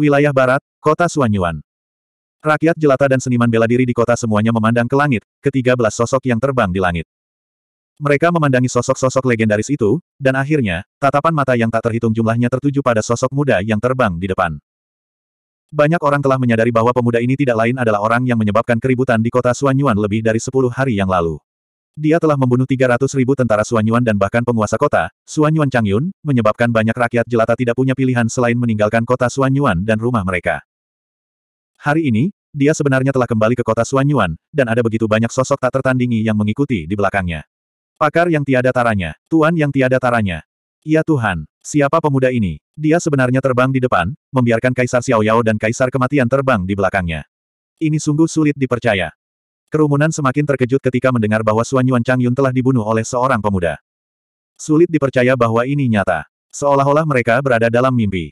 Wilayah barat, kota Suanyuan. Rakyat jelata dan seniman bela diri di kota semuanya memandang ke langit, ketiga belas sosok yang terbang di langit. Mereka memandangi sosok-sosok legendaris itu, dan akhirnya, tatapan mata yang tak terhitung jumlahnya tertuju pada sosok muda yang terbang di depan. Banyak orang telah menyadari bahwa pemuda ini tidak lain adalah orang yang menyebabkan keributan di kota Suanyuan lebih dari sepuluh hari yang lalu. Dia telah membunuh 300 ribu tentara Suanyuan dan bahkan penguasa kota, Suanyuan Changyun, menyebabkan banyak rakyat jelata tidak punya pilihan selain meninggalkan kota Suanyuan dan rumah mereka. Hari ini, dia sebenarnya telah kembali ke kota Suanyuan, dan ada begitu banyak sosok tak tertandingi yang mengikuti di belakangnya. Pakar yang tiada taranya, tuan yang tiada taranya. Ya Tuhan, siapa pemuda ini? Dia sebenarnya terbang di depan, membiarkan Kaisar Xiao Yao dan Kaisar Kematian terbang di belakangnya. Ini sungguh sulit dipercaya. Kerumunan semakin terkejut ketika mendengar bahwa Suan Yuan Chang Yun telah dibunuh oleh seorang pemuda. Sulit dipercaya bahwa ini nyata. Seolah-olah mereka berada dalam mimpi.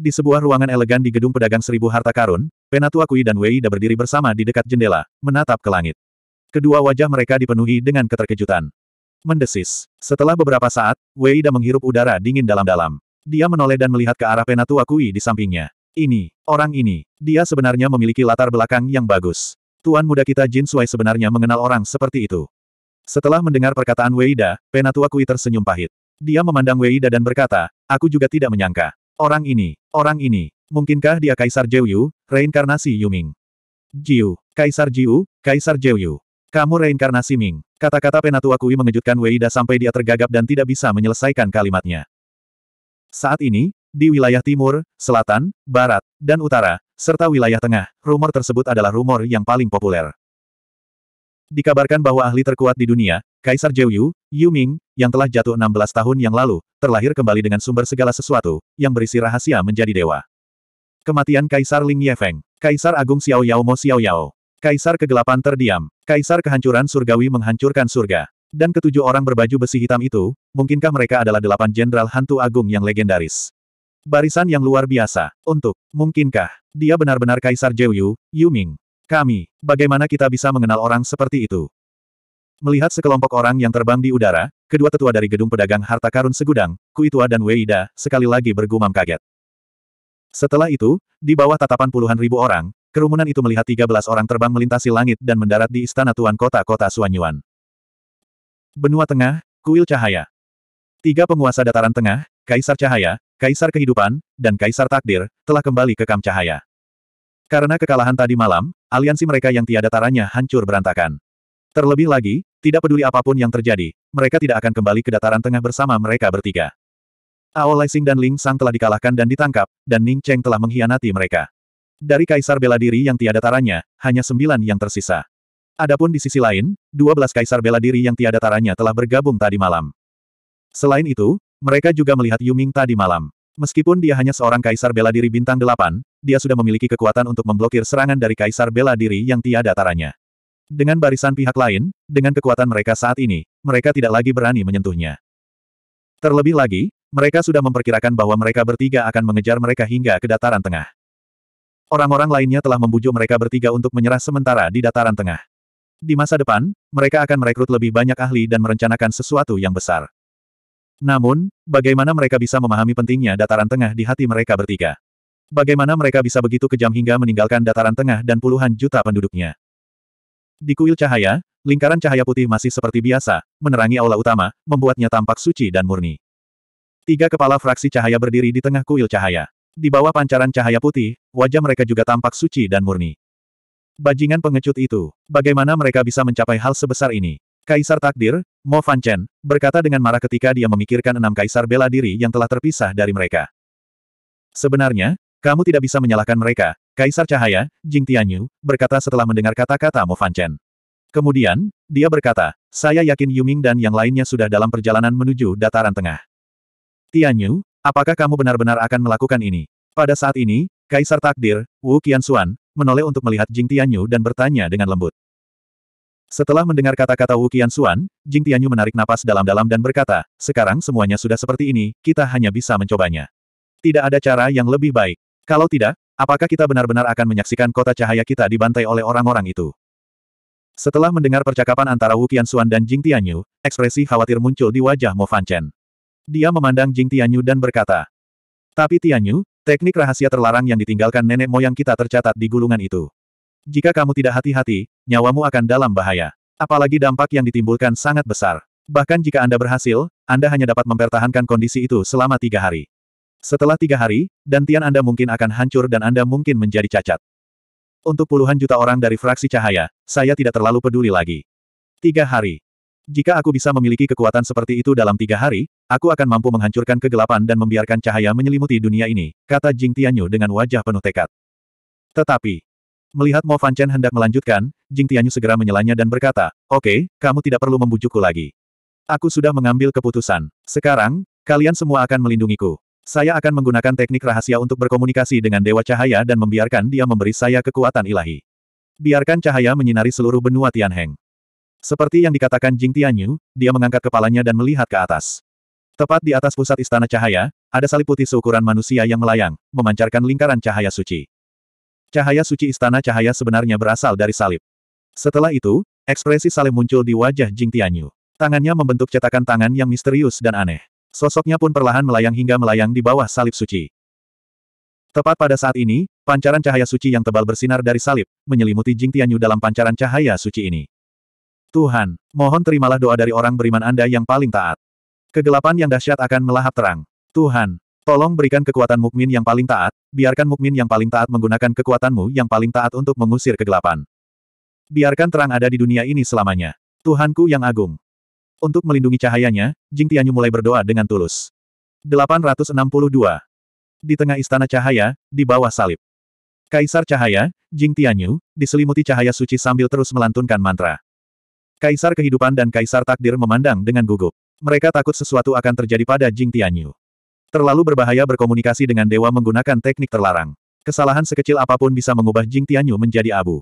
Di sebuah ruangan elegan di gedung pedagang seribu harta karun, Penatua Kui dan Wei Da berdiri bersama di dekat jendela, menatap ke langit. Kedua wajah mereka dipenuhi dengan keterkejutan. Mendesis. Setelah beberapa saat, Wei Da menghirup udara dingin dalam-dalam. Dia menoleh dan melihat ke arah Penatua Kui di sampingnya. Ini, orang ini, dia sebenarnya memiliki latar belakang yang bagus. Tuan muda kita Jin Sui sebenarnya mengenal orang seperti itu. Setelah mendengar perkataan Weida, Penatua Kui tersenyum pahit. Dia memandang Weida dan berkata, aku juga tidak menyangka. Orang ini, orang ini, mungkinkah dia Kaisar Jiuyu, reinkarnasi Yuming? Jiu, Kaisar Jiu, Kaisar Jiuyu. Kamu reinkarnasi Ming. Kata-kata Penatua Kui mengejutkan Weida sampai dia tergagap dan tidak bisa menyelesaikan kalimatnya. Saat ini, di wilayah timur, selatan, barat, dan utara, serta wilayah tengah, rumor tersebut adalah rumor yang paling populer. Dikabarkan bahwa ahli terkuat di dunia, Kaisar Jeyu, Yu, Yu Ming, yang telah jatuh 16 tahun yang lalu, terlahir kembali dengan sumber segala sesuatu, yang berisi rahasia menjadi dewa. Kematian Kaisar Ling Yefeng, Kaisar Agung Xiao Yao Mo Xiao Yao, Kaisar Kegelapan Terdiam, Kaisar Kehancuran Surgawi menghancurkan surga, dan ketujuh orang berbaju besi hitam itu, mungkinkah mereka adalah delapan jenderal hantu agung yang legendaris? Barisan yang luar biasa. Untuk, mungkinkah, dia benar-benar Kaisar Yu Yuming? Kami, bagaimana kita bisa mengenal orang seperti itu? Melihat sekelompok orang yang terbang di udara, kedua tetua dari gedung pedagang harta karun segudang, Kuitua dan Weida, sekali lagi bergumam kaget. Setelah itu, di bawah tatapan puluhan ribu orang, kerumunan itu melihat 13 orang terbang melintasi langit dan mendarat di istana tuan kota-kota Suanyuan. Benua Tengah, Kuil Cahaya. Tiga penguasa dataran tengah, Kaisar Cahaya, Kaisar Kehidupan, dan Kaisar Takdir, telah kembali ke Kam Cahaya. Karena kekalahan tadi malam, aliansi mereka yang tiada taranya hancur berantakan. Terlebih lagi, tidak peduli apapun yang terjadi, mereka tidak akan kembali ke dataran tengah bersama mereka bertiga. Ao Laising dan Ling Sang telah dikalahkan dan ditangkap, dan Ning Cheng telah mengkhianati mereka. Dari kaisar bela diri yang tiada taranya, hanya sembilan yang tersisa. Adapun di sisi lain, dua belas kaisar bela diri yang tiada taranya telah bergabung tadi malam. Selain itu, mereka juga melihat Yuming tadi malam. Meskipun dia hanya seorang kaisar bela diri bintang delapan, dia sudah memiliki kekuatan untuk memblokir serangan dari kaisar bela diri yang tiada taranya. Dengan barisan pihak lain, dengan kekuatan mereka saat ini, mereka tidak lagi berani menyentuhnya. Terlebih lagi, mereka sudah memperkirakan bahwa mereka bertiga akan mengejar mereka hingga ke dataran tengah. Orang-orang lainnya telah membujuk mereka bertiga untuk menyerah sementara di dataran tengah. Di masa depan, mereka akan merekrut lebih banyak ahli dan merencanakan sesuatu yang besar. Namun, bagaimana mereka bisa memahami pentingnya dataran tengah di hati mereka bertiga? Bagaimana mereka bisa begitu kejam hingga meninggalkan dataran tengah dan puluhan juta penduduknya? Di kuil cahaya, lingkaran cahaya putih masih seperti biasa, menerangi aula utama, membuatnya tampak suci dan murni. Tiga kepala fraksi cahaya berdiri di tengah kuil cahaya. Di bawah pancaran cahaya putih, wajah mereka juga tampak suci dan murni. Bajingan pengecut itu, bagaimana mereka bisa mencapai hal sebesar ini? Kaisar Takdir, Mo Fan Chen, berkata dengan marah ketika dia memikirkan enam kaisar bela diri yang telah terpisah dari mereka. Sebenarnya, kamu tidak bisa menyalahkan mereka, Kaisar Cahaya, Jing Tianyu, berkata setelah mendengar kata-kata Mo Fan Chen. Kemudian, dia berkata, saya yakin Yuming dan yang lainnya sudah dalam perjalanan menuju dataran tengah. Tianyu, apakah kamu benar-benar akan melakukan ini? Pada saat ini, Kaisar Takdir, Wu Qianxuan, menoleh untuk melihat Jing Tianyu dan bertanya dengan lembut. Setelah mendengar kata-kata Wu Qianxuan, Jing Tianyu menarik napas dalam-dalam dan berkata, sekarang semuanya sudah seperti ini, kita hanya bisa mencobanya. Tidak ada cara yang lebih baik. Kalau tidak, apakah kita benar-benar akan menyaksikan kota cahaya kita dibantai oleh orang-orang itu? Setelah mendengar percakapan antara Wu Qianxuan dan Jing Tianyu, ekspresi khawatir muncul di wajah Mo Fan Chen. Dia memandang Jing Tianyu dan berkata, Tapi Tianyu, teknik rahasia terlarang yang ditinggalkan nenek moyang kita tercatat di gulungan itu. Jika kamu tidak hati-hati, nyawamu akan dalam bahaya. Apalagi dampak yang ditimbulkan sangat besar. Bahkan jika Anda berhasil, Anda hanya dapat mempertahankan kondisi itu selama tiga hari. Setelah tiga hari, dantian Anda mungkin akan hancur dan Anda mungkin menjadi cacat. Untuk puluhan juta orang dari fraksi cahaya, saya tidak terlalu peduli lagi. Tiga hari. Jika aku bisa memiliki kekuatan seperti itu dalam tiga hari, aku akan mampu menghancurkan kegelapan dan membiarkan cahaya menyelimuti dunia ini, kata Jing Tianyu dengan wajah penuh tekad. Tetapi, Melihat Mo Fan Chen hendak melanjutkan, Jing Tianyu segera menyelanya dan berkata, Oke, okay, kamu tidak perlu membujukku lagi. Aku sudah mengambil keputusan. Sekarang, kalian semua akan melindungiku. Saya akan menggunakan teknik rahasia untuk berkomunikasi dengan Dewa Cahaya dan membiarkan dia memberi saya kekuatan ilahi. Biarkan cahaya menyinari seluruh benua Tianheng. Seperti yang dikatakan Jing Tianyu, dia mengangkat kepalanya dan melihat ke atas. Tepat di atas pusat istana cahaya, ada salib putih seukuran manusia yang melayang, memancarkan lingkaran cahaya suci. Cahaya suci istana cahaya sebenarnya berasal dari salib. Setelah itu, ekspresi salib muncul di wajah Jing Tianyu. Tangannya membentuk cetakan tangan yang misterius dan aneh. Sosoknya pun perlahan melayang hingga melayang di bawah salib suci. Tepat pada saat ini, pancaran cahaya suci yang tebal bersinar dari salib, menyelimuti Jing Tianyu dalam pancaran cahaya suci ini. Tuhan, mohon terimalah doa dari orang beriman Anda yang paling taat. Kegelapan yang dahsyat akan melahap terang. Tuhan, Tolong berikan kekuatan mukmin yang paling taat, biarkan mukmin yang paling taat menggunakan kekuatanmu yang paling taat untuk mengusir kegelapan. Biarkan terang ada di dunia ini selamanya. Tuhanku yang agung. Untuk melindungi cahayanya, Jing Tianyu mulai berdoa dengan tulus. 862. Di tengah istana cahaya, di bawah salib. Kaisar cahaya, Jing Tianyu, diselimuti cahaya suci sambil terus melantunkan mantra. Kaisar kehidupan dan kaisar takdir memandang dengan gugup. Mereka takut sesuatu akan terjadi pada Jing Tianyu. Terlalu berbahaya berkomunikasi dengan dewa menggunakan teknik terlarang. Kesalahan sekecil apapun bisa mengubah Jing Tianyu menjadi abu.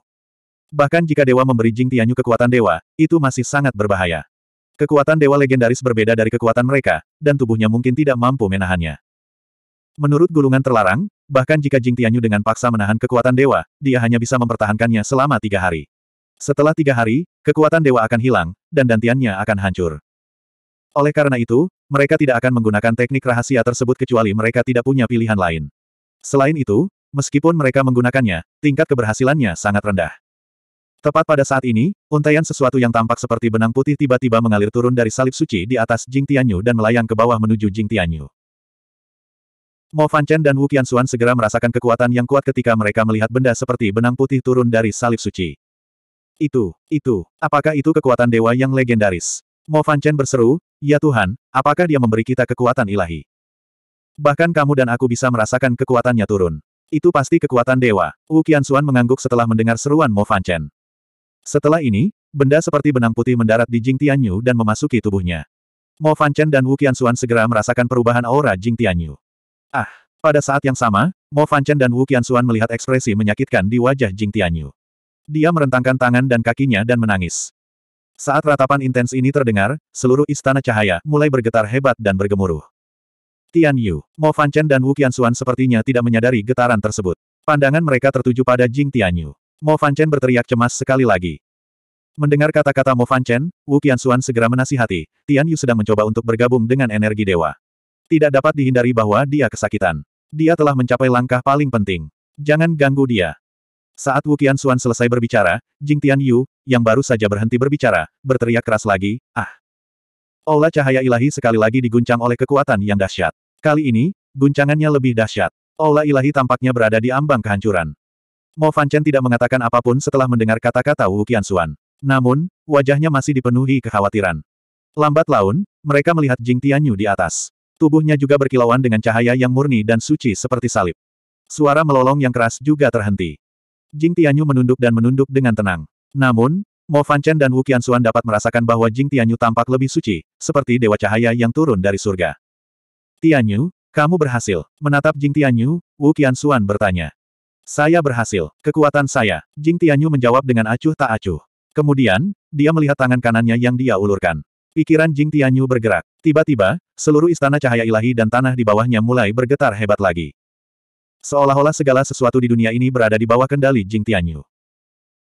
Bahkan jika dewa memberi Jing Tianyu kekuatan dewa, itu masih sangat berbahaya. Kekuatan dewa legendaris berbeda dari kekuatan mereka, dan tubuhnya mungkin tidak mampu menahannya. Menurut gulungan terlarang, bahkan jika Jing Tianyu dengan paksa menahan kekuatan dewa, dia hanya bisa mempertahankannya selama tiga hari. Setelah tiga hari, kekuatan dewa akan hilang, dan dantiannya akan hancur. Oleh karena itu, mereka tidak akan menggunakan teknik rahasia tersebut kecuali mereka tidak punya pilihan lain. Selain itu, meskipun mereka menggunakannya, tingkat keberhasilannya sangat rendah. Tepat pada saat ini, untayan sesuatu yang tampak seperti benang putih tiba-tiba mengalir turun dari salib suci di atas Jing Tianyu dan melayang ke bawah menuju Jing Tianyu. Mo Fan Chen dan Wu Qianxuan segera merasakan kekuatan yang kuat ketika mereka melihat benda seperti benang putih turun dari salib suci. Itu, itu, apakah itu kekuatan dewa yang legendaris? Mo Fan Chen berseru, Ya Tuhan, apakah dia memberi kita kekuatan ilahi? Bahkan kamu dan aku bisa merasakan kekuatannya turun. Itu pasti kekuatan dewa. Wu Qianxuan mengangguk setelah mendengar seruan Mo Fanchen. Setelah ini, benda seperti benang putih mendarat di Jing Tianyu dan memasuki tubuhnya. Mo Fanchen dan Wu Qianxuan segera merasakan perubahan aura Jing Tianyu. Ah, pada saat yang sama, Mo Fanchen dan Wu Qianxuan melihat ekspresi menyakitkan di wajah Jing Tianyu. Dia merentangkan tangan dan kakinya dan menangis. Saat ratapan intens ini terdengar, seluruh istana cahaya mulai bergetar hebat dan bergemuruh. Tian Yu, Mo Fan Chen dan Wu Qianxuan sepertinya tidak menyadari getaran tersebut. Pandangan mereka tertuju pada Jing Tian Yu. Mo Fan Chen berteriak cemas sekali lagi. Mendengar kata-kata Mo Fan Chen, Wu Qianxuan segera menasihati, Tian Yu sedang mencoba untuk bergabung dengan energi dewa. Tidak dapat dihindari bahwa dia kesakitan. Dia telah mencapai langkah paling penting. Jangan ganggu dia. Saat Wu Qianxuan selesai berbicara, Jing Tian Yu, yang baru saja berhenti berbicara, berteriak keras lagi, ah! Ola cahaya ilahi sekali lagi diguncang oleh kekuatan yang dahsyat. Kali ini, guncangannya lebih dahsyat. Ola ilahi tampaknya berada di ambang kehancuran. Mo Fanchen tidak mengatakan apapun setelah mendengar kata-kata Wu Qianxuan. Namun, wajahnya masih dipenuhi kekhawatiran. Lambat laun, mereka melihat Jing Tianyu di atas. Tubuhnya juga berkilauan dengan cahaya yang murni dan suci seperti salib. Suara melolong yang keras juga terhenti. Jing Tianyu menunduk dan menunduk dengan tenang. Namun, Mo Fanchen dan Wu Qianxuan dapat merasakan bahwa Jing Tianyu tampak lebih suci, seperti dewa cahaya yang turun dari surga. Tianyu, kamu berhasil. Menatap Jing Tianyu, Wu Qianxuan bertanya. Saya berhasil. Kekuatan saya. Jing Tianyu menjawab dengan acuh tak acuh. Kemudian, dia melihat tangan kanannya yang dia ulurkan. Pikiran Jing Tianyu bergerak. Tiba-tiba, seluruh istana cahaya ilahi dan tanah di bawahnya mulai bergetar hebat lagi. Seolah-olah segala sesuatu di dunia ini berada di bawah kendali Jing Tianyu.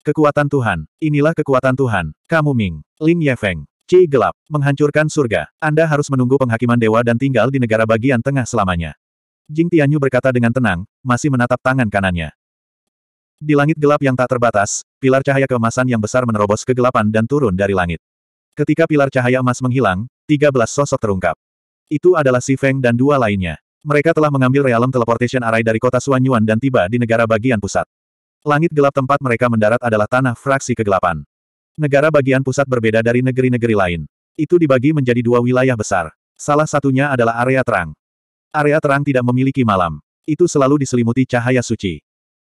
Kekuatan Tuhan, inilah kekuatan Tuhan, kamu Ming, Ling Yefeng, Ci Gelap, menghancurkan surga, Anda harus menunggu penghakiman dewa dan tinggal di negara bagian tengah selamanya. Jing Tianyu berkata dengan tenang, masih menatap tangan kanannya. Di langit gelap yang tak terbatas, pilar cahaya keemasan yang besar menerobos kegelapan dan turun dari langit. Ketika pilar cahaya emas menghilang, 13 sosok terungkap. Itu adalah Si Feng dan dua lainnya. Mereka telah mengambil realem teleportation array dari kota Suanyuan dan tiba di negara bagian pusat. Langit gelap tempat mereka mendarat adalah tanah fraksi kegelapan. Negara bagian pusat berbeda dari negeri-negeri lain. Itu dibagi menjadi dua wilayah besar. Salah satunya adalah area terang. Area terang tidak memiliki malam. Itu selalu diselimuti cahaya suci.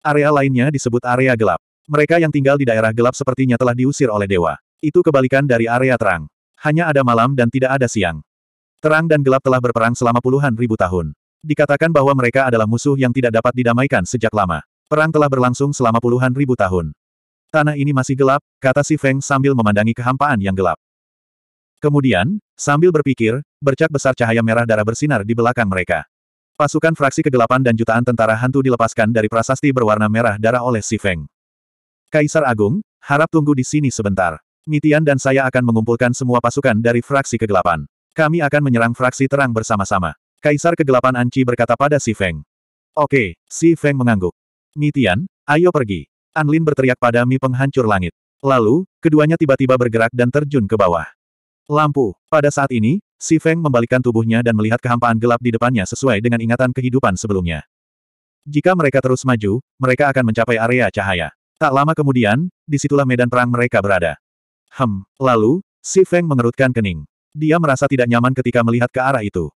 Area lainnya disebut area gelap. Mereka yang tinggal di daerah gelap sepertinya telah diusir oleh dewa. Itu kebalikan dari area terang. Hanya ada malam dan tidak ada siang. Terang dan gelap telah berperang selama puluhan ribu tahun. Dikatakan bahwa mereka adalah musuh yang tidak dapat didamaikan sejak lama. Perang telah berlangsung selama puluhan ribu tahun. Tanah ini masih gelap, kata si Feng sambil memandangi kehampaan yang gelap. Kemudian, sambil berpikir, bercak besar cahaya merah darah bersinar di belakang mereka. Pasukan fraksi kegelapan dan jutaan tentara hantu dilepaskan dari prasasti berwarna merah darah oleh si Feng. Kaisar Agung, harap tunggu di sini sebentar. Mitian dan saya akan mengumpulkan semua pasukan dari fraksi kegelapan. Kami akan menyerang fraksi terang bersama-sama. Kaisar Kegelapan Anci berkata pada Si Feng. Oke, Si Feng mengangguk. Mi Tian, ayo pergi. An Lin berteriak pada Mi Penghancur Langit. Lalu, keduanya tiba-tiba bergerak dan terjun ke bawah. Lampu. Pada saat ini, Si Feng membalikkan tubuhnya dan melihat kehampaan gelap di depannya sesuai dengan ingatan kehidupan sebelumnya. Jika mereka terus maju, mereka akan mencapai area cahaya. Tak lama kemudian, disitulah medan perang mereka berada. Hem. Lalu, Si Feng mengerutkan kening. Dia merasa tidak nyaman ketika melihat ke arah itu.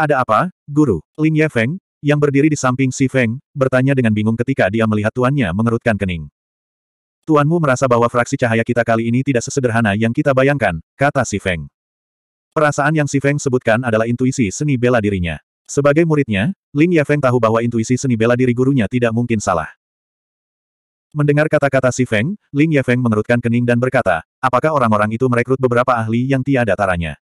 Ada apa, guru? Lin Yefeng, yang berdiri di samping Si Feng, bertanya dengan bingung ketika dia melihat tuannya mengerutkan kening. Tuanmu merasa bahwa fraksi cahaya kita kali ini tidak sesederhana yang kita bayangkan, kata Si Feng. Perasaan yang Si Feng sebutkan adalah intuisi seni bela dirinya. Sebagai muridnya, Lin Yefeng tahu bahwa intuisi seni bela diri gurunya tidak mungkin salah. Mendengar kata-kata Si Feng, Lin Yefeng mengerutkan kening dan berkata, apakah orang-orang itu merekrut beberapa ahli yang tiada taranya?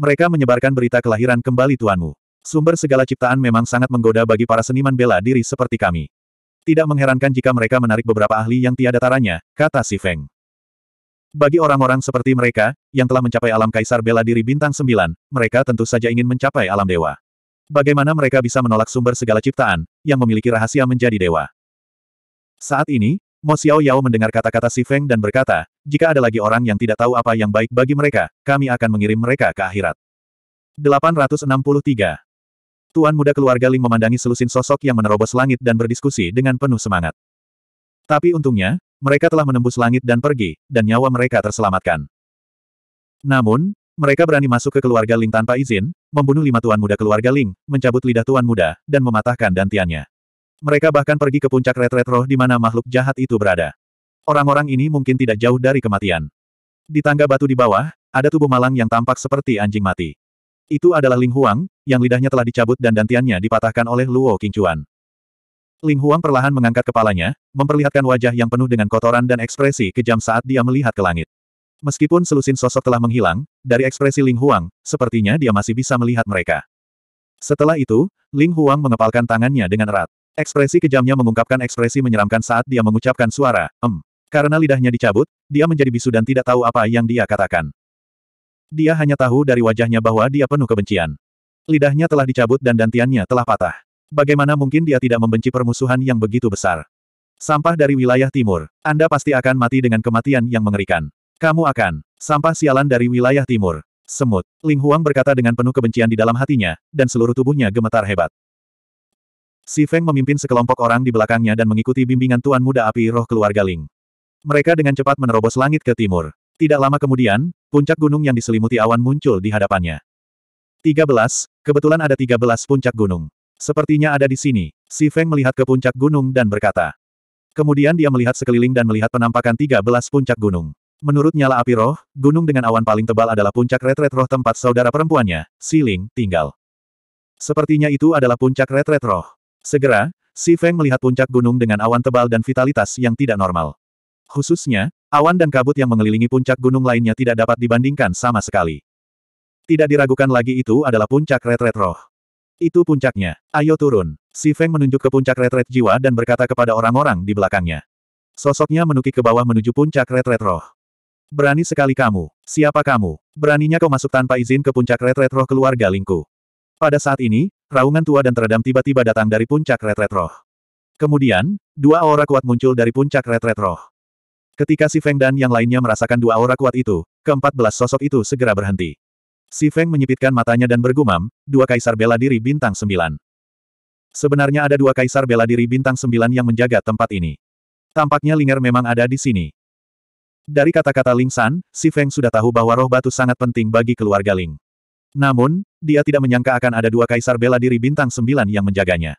Mereka menyebarkan berita kelahiran kembali tuanmu. Sumber segala ciptaan memang sangat menggoda bagi para seniman bela diri seperti kami. Tidak mengherankan jika mereka menarik beberapa ahli yang tiada taranya, kata Si Feng. Bagi orang-orang seperti mereka, yang telah mencapai alam kaisar bela diri bintang sembilan, mereka tentu saja ingin mencapai alam dewa. Bagaimana mereka bisa menolak sumber segala ciptaan, yang memiliki rahasia menjadi dewa? Saat ini, Mo Xiao Yao mendengar kata-kata Si Feng dan berkata, jika ada lagi orang yang tidak tahu apa yang baik bagi mereka, kami akan mengirim mereka ke akhirat. 863. Tuan muda keluarga Ling memandangi selusin sosok yang menerobos langit dan berdiskusi dengan penuh semangat. Tapi untungnya, mereka telah menembus langit dan pergi, dan nyawa mereka terselamatkan. Namun, mereka berani masuk ke keluarga Ling tanpa izin, membunuh lima tuan muda keluarga Ling, mencabut lidah tuan muda, dan mematahkan dantiannya. Mereka bahkan pergi ke puncak retret roh di mana makhluk jahat itu berada. Orang-orang ini mungkin tidak jauh dari kematian. Di tangga batu di bawah, ada tubuh malang yang tampak seperti anjing mati. Itu adalah Ling Huang, yang lidahnya telah dicabut dan dantiannya dipatahkan oleh Luo Qingchuan. Ling Huang perlahan mengangkat kepalanya, memperlihatkan wajah yang penuh dengan kotoran dan ekspresi kejam saat dia melihat ke langit. Meskipun selusin sosok telah menghilang, dari ekspresi Ling Huang, sepertinya dia masih bisa melihat mereka. Setelah itu, Ling Huang mengepalkan tangannya dengan erat. Ekspresi kejamnya mengungkapkan ekspresi menyeramkan saat dia mengucapkan suara, em. Karena lidahnya dicabut, dia menjadi bisu dan tidak tahu apa yang dia katakan. Dia hanya tahu dari wajahnya bahwa dia penuh kebencian. Lidahnya telah dicabut dan dantiannya telah patah. Bagaimana mungkin dia tidak membenci permusuhan yang begitu besar? Sampah dari wilayah timur. Anda pasti akan mati dengan kematian yang mengerikan. Kamu akan. Sampah sialan dari wilayah timur. Semut. Ling Huang berkata dengan penuh kebencian di dalam hatinya, dan seluruh tubuhnya gemetar hebat. Si Feng memimpin sekelompok orang di belakangnya dan mengikuti bimbingan Tuan Muda Api Roh Keluarga Ling. Mereka dengan cepat menerobos langit ke timur. Tidak lama kemudian, puncak gunung yang diselimuti awan muncul di hadapannya. 13. Kebetulan ada 13 puncak gunung. Sepertinya ada di sini. Si Feng melihat ke puncak gunung dan berkata. Kemudian dia melihat sekeliling dan melihat penampakan 13 puncak gunung. Menurut nyala api roh, gunung dengan awan paling tebal adalah puncak retret roh tempat saudara perempuannya, Si Ling tinggal. Sepertinya itu adalah puncak retret roh. Segera, Si Feng melihat puncak gunung dengan awan tebal dan vitalitas yang tidak normal. Khususnya, awan dan kabut yang mengelilingi puncak gunung lainnya tidak dapat dibandingkan sama sekali. Tidak diragukan lagi itu adalah puncak retret roh. Itu puncaknya. Ayo turun. Si Feng menunjuk ke puncak retret jiwa dan berkata kepada orang-orang di belakangnya. Sosoknya menuki ke bawah menuju puncak retret roh. Berani sekali kamu. Siapa kamu? Beraninya kau masuk tanpa izin ke puncak retret roh keluarga Lingku. Pada saat ini, raungan tua dan teredam tiba-tiba datang dari puncak retret roh. Kemudian, dua aura kuat muncul dari puncak retret roh. Ketika si Feng dan yang lainnya merasakan dua aura kuat itu, keempat belas sosok itu segera berhenti. Si Feng menyipitkan matanya dan bergumam, dua kaisar bela diri bintang sembilan. Sebenarnya ada dua kaisar bela diri bintang sembilan yang menjaga tempat ini. Tampaknya Linger memang ada di sini. Dari kata-kata Ling San, si Feng sudah tahu bahwa roh batu sangat penting bagi keluarga Ling. Namun, dia tidak menyangka akan ada dua kaisar bela diri bintang sembilan yang menjaganya.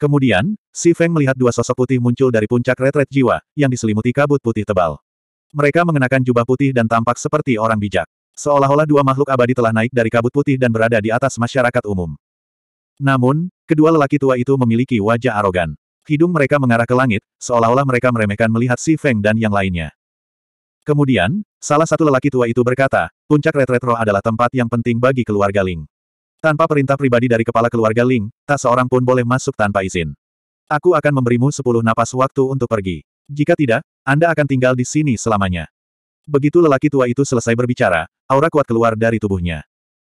Kemudian, Si Feng melihat dua sosok putih muncul dari puncak retret jiwa, yang diselimuti kabut putih tebal. Mereka mengenakan jubah putih dan tampak seperti orang bijak. Seolah-olah dua makhluk abadi telah naik dari kabut putih dan berada di atas masyarakat umum. Namun, kedua lelaki tua itu memiliki wajah arogan. Hidung mereka mengarah ke langit, seolah-olah mereka meremehkan melihat Si Feng dan yang lainnya. Kemudian, salah satu lelaki tua itu berkata, puncak retret roh adalah tempat yang penting bagi keluarga Ling. Tanpa perintah pribadi dari kepala keluarga Ling, tak seorang pun boleh masuk tanpa izin. Aku akan memberimu sepuluh napas waktu untuk pergi. Jika tidak, Anda akan tinggal di sini selamanya. Begitu lelaki tua itu selesai berbicara, aura kuat keluar dari tubuhnya.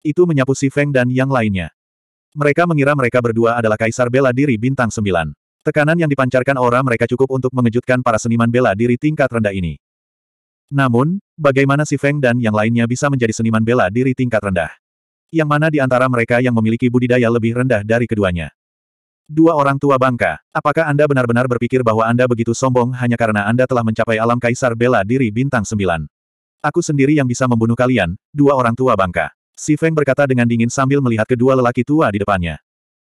Itu menyapu si Feng dan yang lainnya. Mereka mengira mereka berdua adalah kaisar bela diri bintang sembilan. Tekanan yang dipancarkan aura mereka cukup untuk mengejutkan para seniman bela diri tingkat rendah ini. Namun, bagaimana si Feng dan yang lainnya bisa menjadi seniman bela diri tingkat rendah? Yang mana di antara mereka yang memiliki budidaya lebih rendah dari keduanya? Dua orang tua bangka, apakah Anda benar-benar berpikir bahwa Anda begitu sombong hanya karena Anda telah mencapai alam kaisar bela diri bintang sembilan? Aku sendiri yang bisa membunuh kalian, dua orang tua bangka. Si Feng berkata dengan dingin sambil melihat kedua lelaki tua di depannya.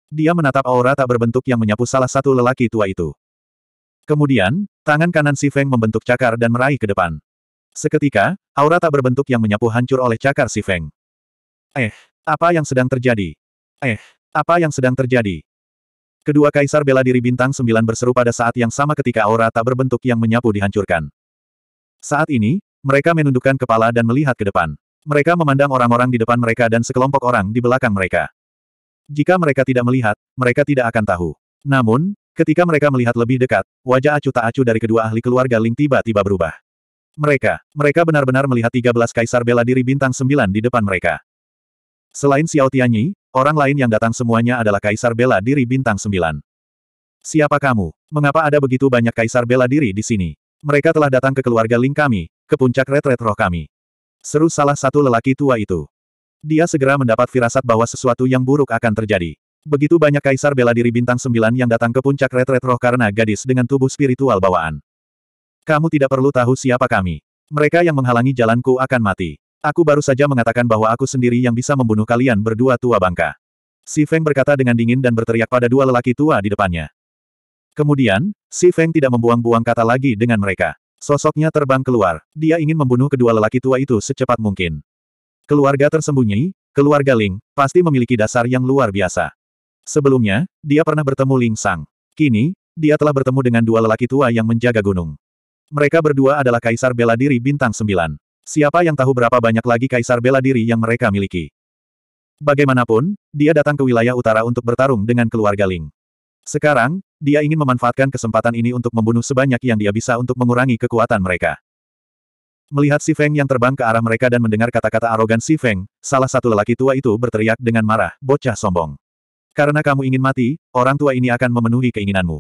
Dia menatap aura tak berbentuk yang menyapu salah satu lelaki tua itu. Kemudian, tangan kanan Si Feng membentuk cakar dan meraih ke depan. Seketika, aura tak berbentuk yang menyapu hancur oleh cakar Si Feng. Eh, apa yang sedang terjadi? Eh, apa yang sedang terjadi? Kedua kaisar bela diri bintang sembilan berseru pada saat yang sama ketika aura tak berbentuk yang menyapu dihancurkan. Saat ini, mereka menundukkan kepala dan melihat ke depan. Mereka memandang orang-orang di depan mereka dan sekelompok orang di belakang mereka. Jika mereka tidak melihat, mereka tidak akan tahu. Namun, ketika mereka melihat lebih dekat, wajah acuh tak acuh dari kedua ahli keluarga Ling tiba-tiba berubah. Mereka, mereka benar-benar melihat 13 kaisar bela diri bintang sembilan di depan mereka. Selain Xiao Tianyi, orang lain yang datang semuanya adalah Kaisar Bela Diri Bintang Sembilan. Siapa kamu? Mengapa ada begitu banyak Kaisar Bela Diri di sini? Mereka telah datang ke keluarga Ling kami, ke puncak retret roh kami. Seru salah satu lelaki tua itu. Dia segera mendapat firasat bahwa sesuatu yang buruk akan terjadi. Begitu banyak kaisar bela diri bintang sembilan yang datang ke puncak retret roh karena gadis dengan tubuh spiritual bawaan. Kamu tidak perlu tahu siapa kami. Mereka yang menghalangi jalanku akan mati. Aku baru saja mengatakan bahwa aku sendiri yang bisa membunuh kalian berdua tua bangka. Si Feng berkata dengan dingin dan berteriak pada dua lelaki tua di depannya. Kemudian, si Feng tidak membuang-buang kata lagi dengan mereka. Sosoknya terbang keluar. Dia ingin membunuh kedua lelaki tua itu secepat mungkin. Keluarga tersembunyi, keluarga Ling, pasti memiliki dasar yang luar biasa. Sebelumnya, dia pernah bertemu Ling Sang. Kini, dia telah bertemu dengan dua lelaki tua yang menjaga gunung. Mereka berdua adalah kaisar bela diri bintang sembilan. Siapa yang tahu berapa banyak lagi kaisar bela diri yang mereka miliki. Bagaimanapun, dia datang ke wilayah utara untuk bertarung dengan keluarga Ling. Sekarang, dia ingin memanfaatkan kesempatan ini untuk membunuh sebanyak yang dia bisa untuk mengurangi kekuatan mereka. Melihat Si Feng yang terbang ke arah mereka dan mendengar kata-kata arogan Si Feng, salah satu lelaki tua itu berteriak dengan marah, bocah sombong. Karena kamu ingin mati, orang tua ini akan memenuhi keinginanmu.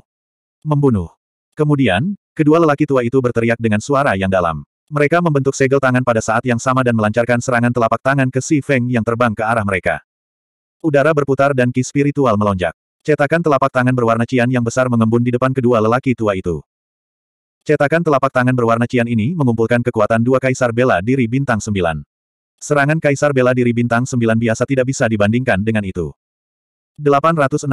Membunuh. Kemudian, kedua lelaki tua itu berteriak dengan suara yang dalam. Mereka membentuk segel tangan pada saat yang sama dan melancarkan serangan telapak tangan ke Si Feng yang terbang ke arah mereka. Udara berputar dan ki spiritual melonjak. Cetakan telapak tangan berwarna cian yang besar mengembun di depan kedua lelaki tua itu. Cetakan telapak tangan berwarna cian ini mengumpulkan kekuatan dua kaisar bela diri bintang sembilan. Serangan kaisar bela diri bintang sembilan biasa tidak bisa dibandingkan dengan itu. 864.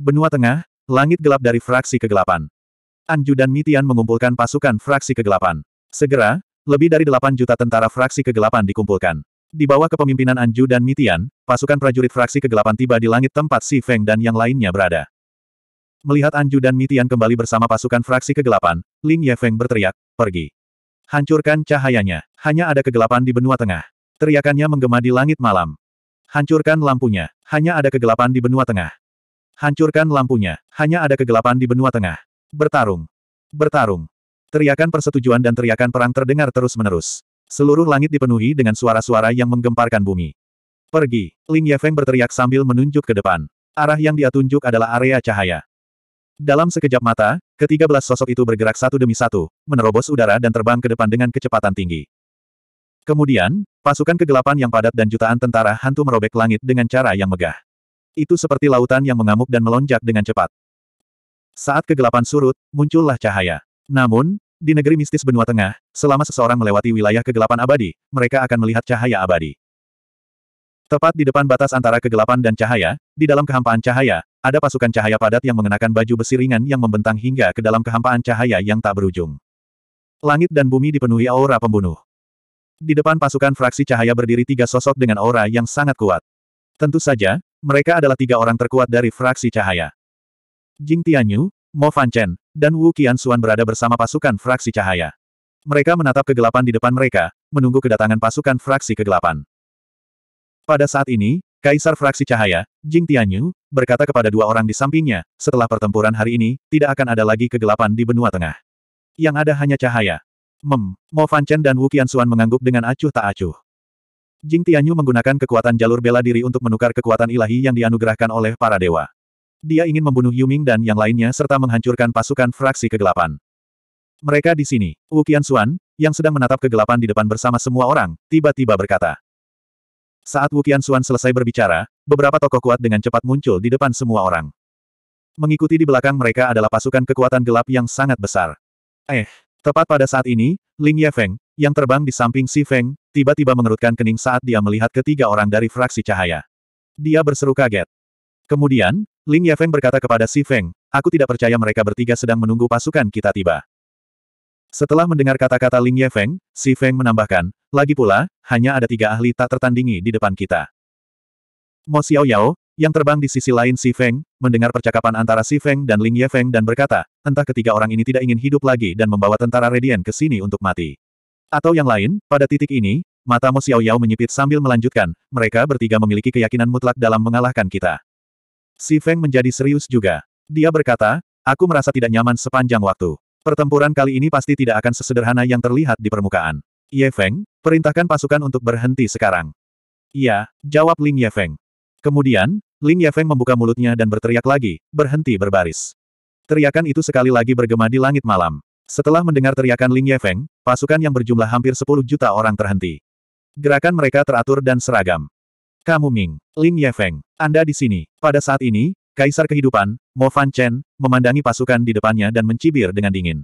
Benua Tengah, langit gelap dari fraksi kegelapan. Anju dan Mitian mengumpulkan pasukan fraksi kegelapan. Segera, lebih dari 8 juta tentara fraksi kegelapan dikumpulkan. Di bawah kepemimpinan Anju dan Mitian, pasukan prajurit fraksi kegelapan tiba di langit tempat Si Feng dan yang lainnya berada. Melihat Anju dan Mitian kembali bersama pasukan fraksi kegelapan, Ling Yefeng berteriak, pergi. Hancurkan cahayanya, hanya ada kegelapan di benua tengah. Teriakannya menggema di langit malam. Hancurkan lampunya, hanya ada kegelapan di benua tengah. Hancurkan lampunya, hanya ada kegelapan di benua tengah. Bertarung. Bertarung. Teriakan persetujuan dan teriakan perang terdengar terus-menerus. Seluruh langit dipenuhi dengan suara-suara yang menggemparkan bumi. Pergi, Ling Yefeng berteriak sambil menunjuk ke depan. Arah yang dia tunjuk adalah area cahaya. Dalam sekejap mata, ketiga belas sosok itu bergerak satu demi satu, menerobos udara dan terbang ke depan dengan kecepatan tinggi. Kemudian, pasukan kegelapan yang padat dan jutaan tentara hantu merobek langit dengan cara yang megah. Itu seperti lautan yang mengamuk dan melonjak dengan cepat. Saat kegelapan surut, muncullah cahaya. Namun, di negeri mistis benua tengah, selama seseorang melewati wilayah kegelapan abadi, mereka akan melihat cahaya abadi. Tepat di depan batas antara kegelapan dan cahaya, di dalam kehampaan cahaya, ada pasukan cahaya padat yang mengenakan baju besi ringan yang membentang hingga ke dalam kehampaan cahaya yang tak berujung. Langit dan bumi dipenuhi aura pembunuh. Di depan pasukan fraksi cahaya berdiri tiga sosok dengan aura yang sangat kuat. Tentu saja, mereka adalah tiga orang terkuat dari fraksi cahaya. Jing Tianyu, Mo Fan Chen, dan Wu Qian Qianxuan berada bersama pasukan fraksi cahaya. Mereka menatap kegelapan di depan mereka, menunggu kedatangan pasukan fraksi kegelapan. Pada saat ini, Kaisar fraksi cahaya, Jing Tianyu, berkata kepada dua orang di sampingnya, setelah pertempuran hari ini, tidak akan ada lagi kegelapan di benua tengah. Yang ada hanya cahaya. Mem, Mo Fan Chen dan Wu Qian Qianxuan mengangguk dengan acuh tak acuh. Jing Tianyu menggunakan kekuatan jalur bela diri untuk menukar kekuatan ilahi yang dianugerahkan oleh para dewa. Dia ingin membunuh Yuming dan yang lainnya serta menghancurkan pasukan fraksi kegelapan. Mereka di sini, Wu Qianxuan, yang sedang menatap kegelapan di depan bersama semua orang, tiba-tiba berkata. Saat Wu Qianxuan selesai berbicara, beberapa tokoh kuat dengan cepat muncul di depan semua orang. Mengikuti di belakang mereka adalah pasukan kekuatan gelap yang sangat besar. Eh, tepat pada saat ini, Ling Yefeng, yang terbang di samping Si Feng, tiba-tiba mengerutkan kening saat dia melihat ketiga orang dari fraksi cahaya. Dia berseru kaget. Kemudian, Ling Yefeng berkata kepada Si Feng, aku tidak percaya mereka bertiga sedang menunggu pasukan kita tiba. Setelah mendengar kata-kata Ling Yefeng, Si Feng menambahkan, lagi pula, hanya ada tiga ahli tak tertandingi di depan kita. Mo Xiao Yao yang terbang di sisi lain Si Feng, mendengar percakapan antara Si Feng dan Ling Yefeng dan berkata, entah ketiga orang ini tidak ingin hidup lagi dan membawa tentara Radian ke sini untuk mati. Atau yang lain, pada titik ini, mata Mo Xiao Yao menyipit sambil melanjutkan, mereka bertiga memiliki keyakinan mutlak dalam mengalahkan kita. Si Feng menjadi serius juga. Dia berkata, aku merasa tidak nyaman sepanjang waktu. Pertempuran kali ini pasti tidak akan sesederhana yang terlihat di permukaan. Ye Feng, perintahkan pasukan untuk berhenti sekarang. Iya, jawab Ling Ye Feng. Kemudian, Ling Ye Feng membuka mulutnya dan berteriak lagi, berhenti berbaris. Teriakan itu sekali lagi bergema di langit malam. Setelah mendengar teriakan Ling Ye Feng, pasukan yang berjumlah hampir 10 juta orang terhenti. Gerakan mereka teratur dan seragam. Kamu Ming, Ling Yefeng, Anda di sini. Pada saat ini, Kaisar Kehidupan, Mo Fan Chen, memandangi pasukan di depannya dan mencibir dengan dingin.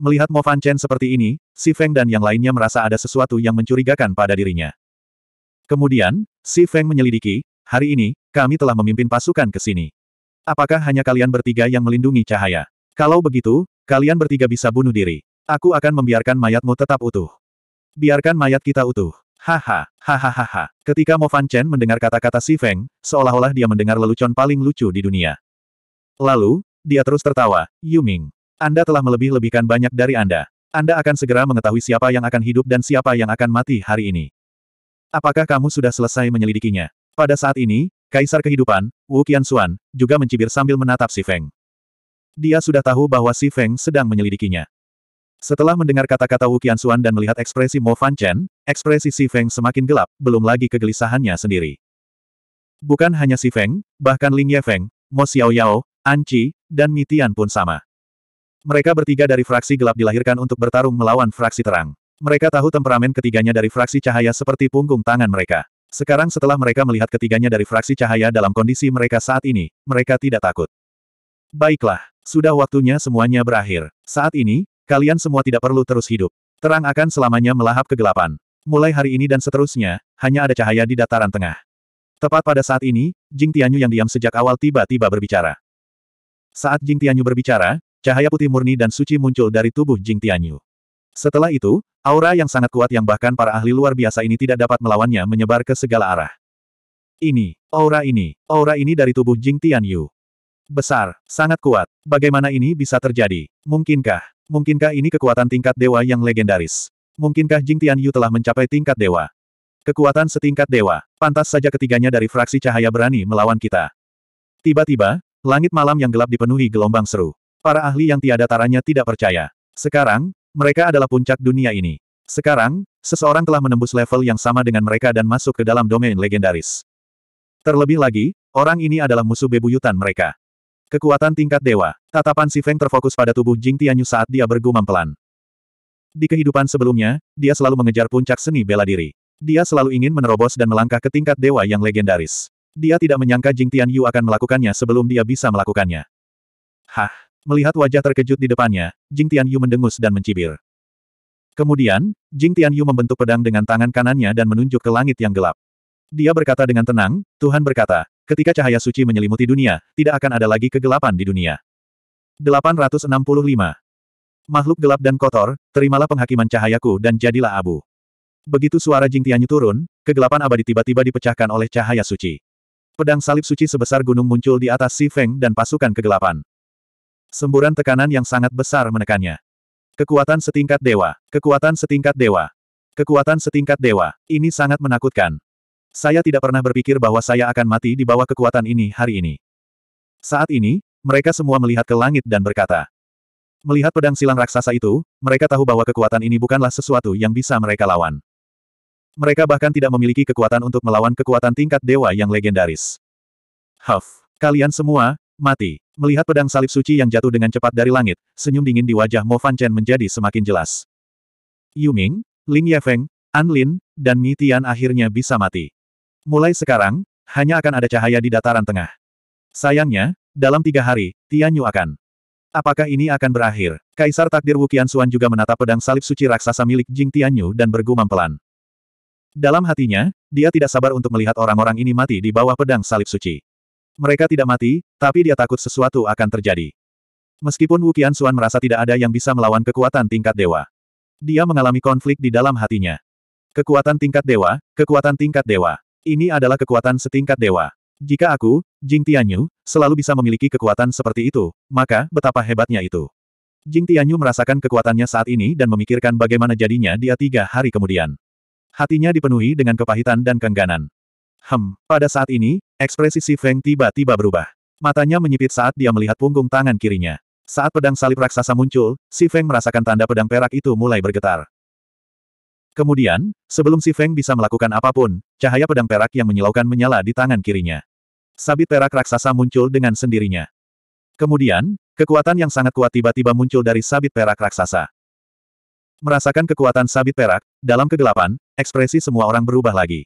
Melihat Mo Fan Chen seperti ini, Si Feng dan yang lainnya merasa ada sesuatu yang mencurigakan pada dirinya. Kemudian, Si Feng menyelidiki, hari ini, kami telah memimpin pasukan ke sini. Apakah hanya kalian bertiga yang melindungi cahaya? Kalau begitu, kalian bertiga bisa bunuh diri. Aku akan membiarkan mayatmu tetap utuh. Biarkan mayat kita utuh. Haha, hahaha. Ketika Mo Fan Chen mendengar kata-kata Si Feng, seolah-olah dia mendengar lelucon paling lucu di dunia. Lalu, dia terus tertawa, Yu Ming, Anda telah melebih-lebihkan banyak dari Anda. Anda akan segera mengetahui siapa yang akan hidup dan siapa yang akan mati hari ini. Apakah kamu sudah selesai menyelidikinya? Pada saat ini, Kaisar Kehidupan, Wu Qianxuan, juga mencibir sambil menatap Si Feng. Dia sudah tahu bahwa Si Feng sedang menyelidikinya. Setelah mendengar kata-kata Wu Qianxuan dan melihat ekspresi Mo Fan Chen, ekspresi Si Feng semakin gelap, belum lagi kegelisahannya sendiri. Bukan hanya Si Feng, bahkan Ling Ye Feng, Mo Xiao Yao, An Qi, dan Mi Tian pun sama. Mereka bertiga dari fraksi gelap dilahirkan untuk bertarung melawan fraksi terang. Mereka tahu temperamen ketiganya dari fraksi cahaya seperti punggung tangan mereka. Sekarang setelah mereka melihat ketiganya dari fraksi cahaya dalam kondisi mereka saat ini, mereka tidak takut. Baiklah, sudah waktunya semuanya berakhir. Saat ini, Kalian semua tidak perlu terus hidup. Terang akan selamanya melahap kegelapan. Mulai hari ini dan seterusnya, hanya ada cahaya di dataran tengah. Tepat pada saat ini, Jing Tianyu yang diam sejak awal tiba-tiba berbicara. Saat Jing Tianyu berbicara, cahaya putih murni dan suci muncul dari tubuh Jing Tianyu. Setelah itu, aura yang sangat kuat yang bahkan para ahli luar biasa ini tidak dapat melawannya menyebar ke segala arah. Ini, aura ini, aura ini dari tubuh Jing Tianyu. Besar, sangat kuat. Bagaimana ini bisa terjadi? Mungkinkah? Mungkinkah ini kekuatan tingkat dewa yang legendaris? Mungkinkah Jing Tian Yu telah mencapai tingkat dewa? Kekuatan setingkat dewa. Pantas saja ketiganya dari fraksi cahaya berani melawan kita. Tiba-tiba, langit malam yang gelap dipenuhi gelombang seru. Para ahli yang tiada taranya tidak percaya. Sekarang, mereka adalah puncak dunia ini. Sekarang, seseorang telah menembus level yang sama dengan mereka dan masuk ke dalam domain legendaris. Terlebih lagi, orang ini adalah musuh bebuyutan mereka. Kekuatan tingkat dewa. Tatapan si Feng terfokus pada tubuh Jing Tianyu saat dia bergumam pelan. Di kehidupan sebelumnya, dia selalu mengejar puncak seni bela diri. Dia selalu ingin menerobos dan melangkah ke tingkat dewa yang legendaris. Dia tidak menyangka Jing Tianyu akan melakukannya sebelum dia bisa melakukannya. Hah! Melihat wajah terkejut di depannya, Jing Tianyu mendengus dan mencibir. Kemudian, Jing Tianyu membentuk pedang dengan tangan kanannya dan menunjuk ke langit yang gelap. Dia berkata dengan tenang, Tuhan berkata, Ketika cahaya suci menyelimuti dunia, tidak akan ada lagi kegelapan di dunia. 865. Makhluk gelap dan kotor, terimalah penghakiman cahayaku dan jadilah abu. Begitu suara Jing Tianyu turun, kegelapan abadi tiba-tiba dipecahkan oleh cahaya suci. Pedang salib suci sebesar gunung muncul di atas Si Feng dan pasukan kegelapan. Semburan tekanan yang sangat besar menekannya. Kekuatan setingkat dewa. Kekuatan setingkat dewa. Kekuatan setingkat dewa. Ini sangat menakutkan. Saya tidak pernah berpikir bahwa saya akan mati di bawah kekuatan ini hari ini. Saat ini, mereka semua melihat ke langit dan berkata. Melihat pedang silang raksasa itu, mereka tahu bahwa kekuatan ini bukanlah sesuatu yang bisa mereka lawan. Mereka bahkan tidak memiliki kekuatan untuk melawan kekuatan tingkat dewa yang legendaris. Huff, kalian semua, mati. Melihat pedang salib suci yang jatuh dengan cepat dari langit, senyum dingin di wajah Mo Fan Chen menjadi semakin jelas. Yu Ming, Ling Yefeng, An Lin, dan Mi Tian akhirnya bisa mati. Mulai sekarang, hanya akan ada cahaya di dataran tengah. Sayangnya, dalam tiga hari, Tianyu akan. Apakah ini akan berakhir? Kaisar Takdir Wukian Suan juga menatap pedang salib suci raksasa milik Jing Tianyu dan bergumam pelan. Dalam hatinya, dia tidak sabar untuk melihat orang-orang ini mati di bawah pedang salib suci. Mereka tidak mati, tapi dia takut sesuatu akan terjadi. Meskipun Wukian Suan merasa tidak ada yang bisa melawan kekuatan tingkat dewa. Dia mengalami konflik di dalam hatinya. Kekuatan tingkat dewa, kekuatan tingkat dewa. Ini adalah kekuatan setingkat dewa. Jika aku, Jing Tianyu, selalu bisa memiliki kekuatan seperti itu, maka betapa hebatnya itu. Jing Tianyu merasakan kekuatannya saat ini dan memikirkan bagaimana jadinya dia tiga hari kemudian. Hatinya dipenuhi dengan kepahitan dan kengganan. Hem, pada saat ini, ekspresi Si Feng tiba-tiba berubah. Matanya menyipit saat dia melihat punggung tangan kirinya. Saat pedang salib raksasa muncul, Si Feng merasakan tanda pedang perak itu mulai bergetar. Kemudian, sebelum si Feng bisa melakukan apapun, cahaya pedang perak yang menyilaukan menyala di tangan kirinya. Sabit perak raksasa muncul dengan sendirinya. Kemudian, kekuatan yang sangat kuat tiba-tiba muncul dari sabit perak raksasa. Merasakan kekuatan sabit perak, dalam kegelapan, ekspresi semua orang berubah lagi.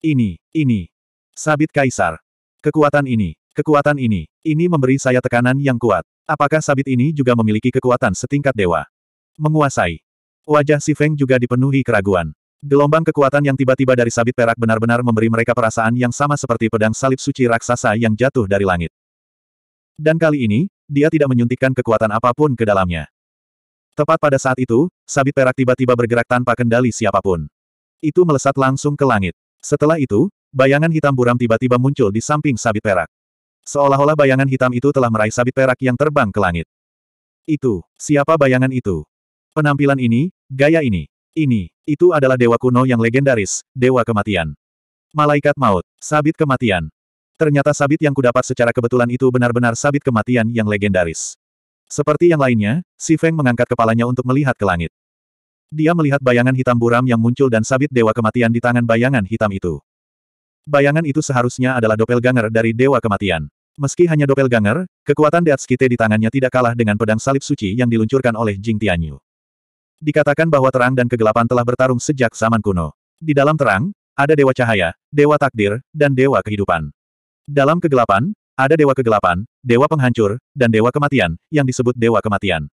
Ini, ini. Sabit kaisar. Kekuatan ini, kekuatan ini, ini memberi saya tekanan yang kuat. Apakah sabit ini juga memiliki kekuatan setingkat dewa? Menguasai. Wajah Si Feng juga dipenuhi keraguan. Gelombang kekuatan yang tiba-tiba dari sabit perak benar-benar memberi mereka perasaan yang sama seperti pedang salib suci raksasa yang jatuh dari langit. Dan kali ini, dia tidak menyuntikkan kekuatan apapun ke dalamnya. Tepat pada saat itu, sabit perak tiba-tiba bergerak tanpa kendali siapapun. Itu melesat langsung ke langit. Setelah itu, bayangan hitam buram tiba-tiba muncul di samping sabit perak. Seolah-olah bayangan hitam itu telah meraih sabit perak yang terbang ke langit. Itu, siapa bayangan itu? Penampilan ini, gaya ini, ini, itu adalah dewa kuno yang legendaris, dewa kematian. Malaikat maut, sabit kematian. Ternyata sabit yang kudapat secara kebetulan itu benar-benar sabit kematian yang legendaris. Seperti yang lainnya, Si Feng mengangkat kepalanya untuk melihat ke langit. Dia melihat bayangan hitam buram yang muncul dan sabit dewa kematian di tangan bayangan hitam itu. Bayangan itu seharusnya adalah doppelganger dari dewa kematian. Meski hanya doppelganger, kekuatan Deatskite di tangannya tidak kalah dengan pedang salib suci yang diluncurkan oleh Jing Tianyu. Dikatakan bahwa terang dan kegelapan telah bertarung sejak zaman kuno. Di dalam terang, ada dewa cahaya, dewa takdir, dan dewa kehidupan. Dalam kegelapan, ada dewa kegelapan, dewa penghancur, dan dewa kematian, yang disebut dewa kematian.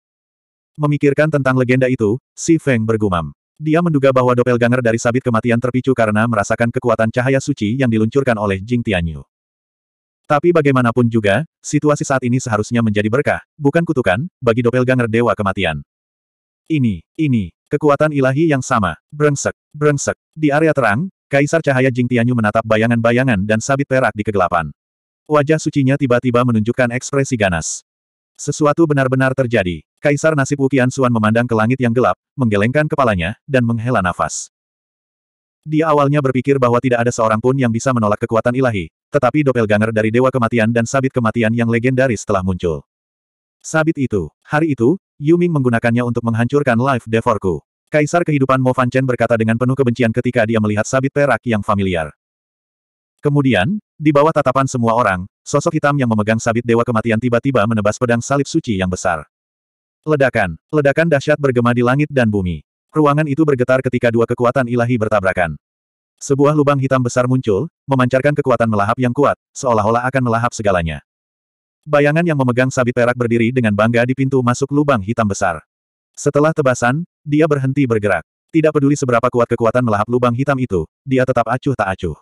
Memikirkan tentang legenda itu, Si Feng bergumam. Dia menduga bahwa Dopel Ganger dari sabit kematian terpicu karena merasakan kekuatan cahaya suci yang diluncurkan oleh Jing Tianyu. Tapi bagaimanapun juga, situasi saat ini seharusnya menjadi berkah, bukan kutukan, bagi Dopel Ganger Dewa Kematian. Ini, ini, kekuatan ilahi yang sama. Brengsek, brengsek. Di area terang, Kaisar Cahaya Jing Tianyu menatap bayangan-bayangan dan sabit perak di kegelapan. Wajah sucinya tiba-tiba menunjukkan ekspresi ganas. Sesuatu benar-benar terjadi. Kaisar Nasib Wukian Suan memandang ke langit yang gelap, menggelengkan kepalanya, dan menghela nafas. Dia awalnya berpikir bahwa tidak ada seorang pun yang bisa menolak kekuatan ilahi, tetapi doppelganger dari Dewa Kematian dan Sabit Kematian yang legendaris telah muncul. Sabit itu, hari itu, Yuming menggunakannya untuk menghancurkan life devorku. Kaisar kehidupan Mo Fan Chen berkata dengan penuh kebencian ketika dia melihat sabit perak yang familiar. Kemudian, di bawah tatapan semua orang, sosok hitam yang memegang sabit dewa kematian tiba-tiba menebas pedang salib suci yang besar. Ledakan, ledakan dahsyat bergema di langit dan bumi. Ruangan itu bergetar ketika dua kekuatan ilahi bertabrakan. Sebuah lubang hitam besar muncul, memancarkan kekuatan melahap yang kuat, seolah-olah akan melahap segalanya. Bayangan yang memegang sabit perak berdiri dengan bangga di pintu masuk lubang hitam besar. Setelah tebasan, dia berhenti bergerak. Tidak peduli seberapa kuat kekuatan melahap lubang hitam itu, dia tetap acuh tak acuh.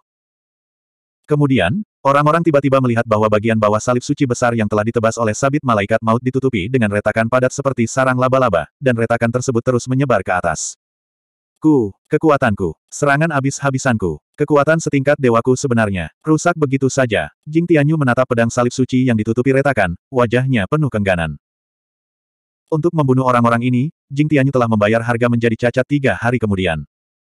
Kemudian, orang-orang tiba-tiba melihat bahwa bagian bawah salib suci besar yang telah ditebas oleh sabit malaikat maut ditutupi dengan retakan padat seperti sarang laba-laba, dan retakan tersebut terus menyebar ke atas. Ku, kekuatanku, serangan habis-habisanku, kekuatan setingkat dewaku sebenarnya, rusak begitu saja. Jing Tianyu menatap pedang salib suci yang ditutupi retakan, wajahnya penuh kengganan. Untuk membunuh orang-orang ini, Jing Tianyu telah membayar harga menjadi cacat tiga hari kemudian.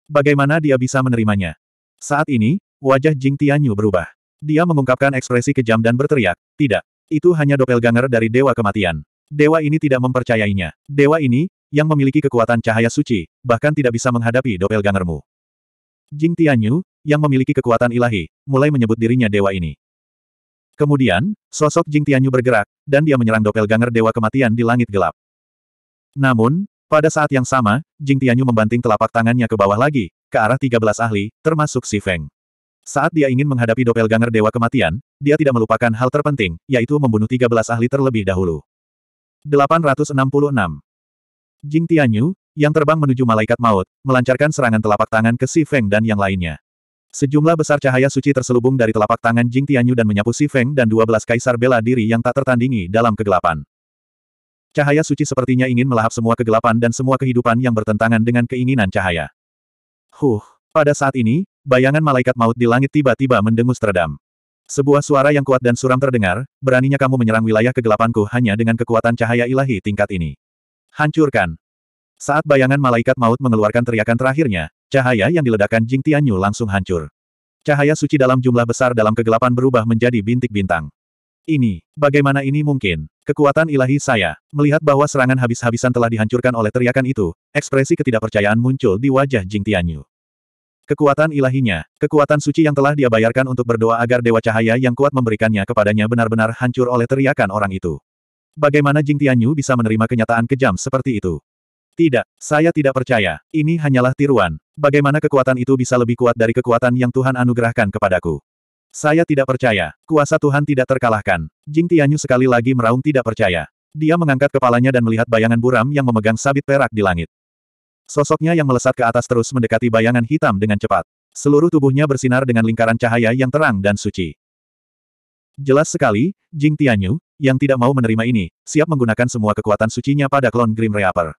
Bagaimana dia bisa menerimanya? Saat ini, wajah Jing Tianyu berubah. Dia mengungkapkan ekspresi kejam dan berteriak, tidak, itu hanya doppelganger dari Dewa Kematian. Dewa ini tidak mempercayainya. Dewa ini, yang memiliki kekuatan cahaya suci, bahkan tidak bisa menghadapi doppelgangermu. Jing Tianyu, yang memiliki kekuatan ilahi, mulai menyebut dirinya dewa ini. Kemudian, sosok Jing Tianyu bergerak, dan dia menyerang doppelganger dewa kematian di langit gelap. Namun, pada saat yang sama, Jing Tianyu membanting telapak tangannya ke bawah lagi, ke arah 13 ahli, termasuk Si Feng. Saat dia ingin menghadapi doppelganger Dewa Kematian, dia tidak melupakan hal terpenting, yaitu membunuh 13 ahli terlebih dahulu. 866 Jing Tianyu, yang terbang menuju malaikat maut, melancarkan serangan telapak tangan ke Si Feng dan yang lainnya. Sejumlah besar cahaya suci terselubung dari telapak tangan Jing Tianyu dan menyapu Si Feng dan belas kaisar bela diri yang tak tertandingi dalam kegelapan. Cahaya suci sepertinya ingin melahap semua kegelapan dan semua kehidupan yang bertentangan dengan keinginan cahaya. Huh, pada saat ini, bayangan malaikat maut di langit tiba-tiba mendengus teredam. Sebuah suara yang kuat dan suram terdengar, beraninya kamu menyerang wilayah kegelapanku hanya dengan kekuatan cahaya ilahi tingkat ini. Hancurkan. Saat bayangan malaikat maut mengeluarkan teriakan terakhirnya, cahaya yang diledakkan Jing Tianyu langsung hancur. Cahaya suci dalam jumlah besar dalam kegelapan berubah menjadi bintik bintang. Ini, bagaimana ini mungkin? Kekuatan ilahi saya. Melihat bahwa serangan habis-habisan telah dihancurkan oleh teriakan itu, ekspresi ketidakpercayaan muncul di wajah Jing Tianyu. Kekuatan ilahinya, kekuatan suci yang telah dia bayarkan untuk berdoa agar Dewa Cahaya yang kuat memberikannya kepadanya benar-benar hancur oleh teriakan orang itu. Bagaimana Jing Tianyu bisa menerima kenyataan kejam seperti itu? Tidak, saya tidak percaya. Ini hanyalah tiruan. Bagaimana kekuatan itu bisa lebih kuat dari kekuatan yang Tuhan anugerahkan kepadaku? Saya tidak percaya. Kuasa Tuhan tidak terkalahkan. Jing Tianyu sekali lagi meraung tidak percaya. Dia mengangkat kepalanya dan melihat bayangan buram yang memegang sabit perak di langit. Sosoknya yang melesat ke atas terus mendekati bayangan hitam dengan cepat. Seluruh tubuhnya bersinar dengan lingkaran cahaya yang terang dan suci. Jelas sekali, Jing Tianyu, yang tidak mau menerima ini, siap menggunakan semua kekuatan sucinya pada klon Grim Reaper.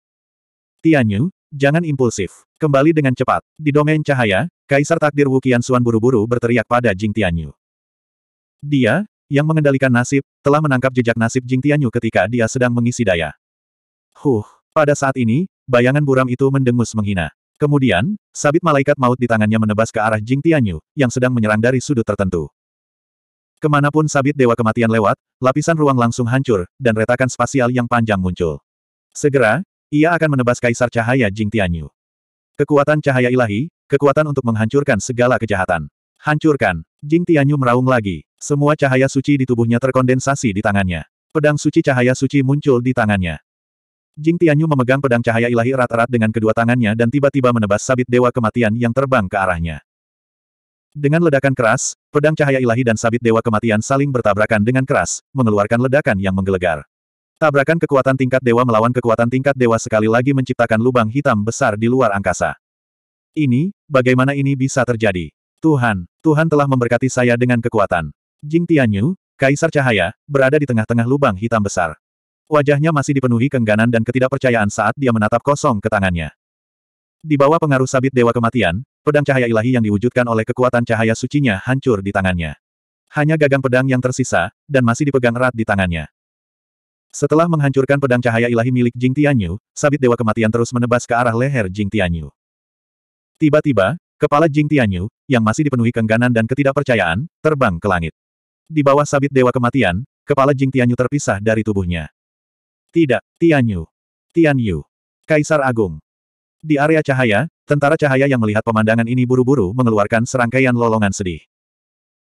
Tianyu, jangan impulsif. Kembali dengan cepat. Di domain cahaya, Kaisar Takdir Wu Qianxuan buru-buru berteriak pada Jing Tianyu. Dia, yang mengendalikan nasib, telah menangkap jejak nasib Jing Tianyu ketika dia sedang mengisi daya. Huh, pada saat ini, bayangan buram itu mendengus menghina. Kemudian, sabit malaikat maut di tangannya menebas ke arah Jing Tianyu, yang sedang menyerang dari sudut tertentu. Kemanapun sabit dewa kematian lewat, lapisan ruang langsung hancur, dan retakan spasial yang panjang muncul. Segera, ia akan menebas Kaisar Cahaya Jing Tianyu. Kekuatan cahaya ilahi, kekuatan untuk menghancurkan segala kejahatan. Hancurkan. Jing Tianyu meraung lagi. Semua cahaya suci di tubuhnya terkondensasi di tangannya. Pedang suci cahaya suci muncul di tangannya. Jing Tianyu memegang pedang cahaya ilahi erat-erat dengan kedua tangannya dan tiba-tiba menebas sabit dewa kematian yang terbang ke arahnya. Dengan ledakan keras, pedang cahaya ilahi dan sabit dewa kematian saling bertabrakan dengan keras, mengeluarkan ledakan yang menggelegar. Tabrakan kekuatan tingkat dewa melawan kekuatan tingkat dewa sekali lagi menciptakan lubang hitam besar di luar angkasa. Ini, bagaimana ini bisa terjadi? Tuhan, Tuhan telah memberkati saya dengan kekuatan. Jing Tianyu, Kaisar Cahaya, berada di tengah-tengah lubang hitam besar. Wajahnya masih dipenuhi kengganan dan ketidakpercayaan saat dia menatap kosong ke tangannya. Di bawah pengaruh sabit Dewa Kematian, Pedang cahaya ilahi yang diwujudkan oleh kekuatan cahaya sucinya hancur di tangannya. Hanya gagang pedang yang tersisa, dan masih dipegang erat di tangannya. Setelah menghancurkan pedang cahaya ilahi milik Jing Tianyu, sabit dewa kematian terus menebas ke arah leher Jing Tianyu. Tiba-tiba, kepala Jing Tianyu, yang masih dipenuhi kengganan dan ketidakpercayaan, terbang ke langit. Di bawah sabit dewa kematian, kepala Jing Tianyu terpisah dari tubuhnya. Tidak, Tianyu. Tianyu. Kaisar Agung. Di area cahaya, tentara cahaya yang melihat pemandangan ini buru-buru mengeluarkan serangkaian lolongan sedih.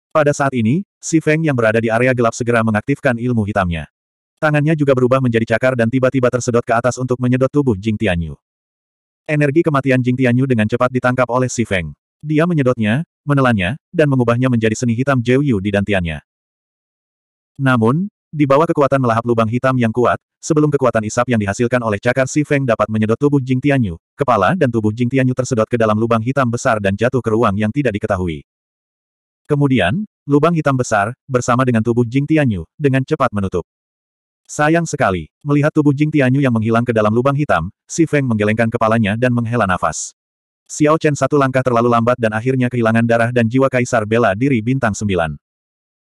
Pada saat ini, si Feng yang berada di area gelap segera mengaktifkan ilmu hitamnya. Tangannya juga berubah menjadi cakar dan tiba-tiba tersedot ke atas untuk menyedot tubuh Jing Tianyu. Energi kematian Jing Tianyu dengan cepat ditangkap oleh si Feng. Dia menyedotnya, menelannya, dan mengubahnya menjadi seni hitam Jiu Yu di dantiannya. Namun, di bawah kekuatan melahap lubang hitam yang kuat, Sebelum kekuatan isap yang dihasilkan oleh cakar Si Feng dapat menyedot tubuh Jing Tianyu, kepala dan tubuh Jing Tianyu tersedot ke dalam lubang hitam besar dan jatuh ke ruang yang tidak diketahui. Kemudian, lubang hitam besar, bersama dengan tubuh Jing Tianyu, dengan cepat menutup. Sayang sekali, melihat tubuh Jing Tianyu yang menghilang ke dalam lubang hitam, Si Feng menggelengkan kepalanya dan menghela nafas. Xiao Chen satu langkah terlalu lambat dan akhirnya kehilangan darah dan jiwa kaisar bela diri bintang Sembilan.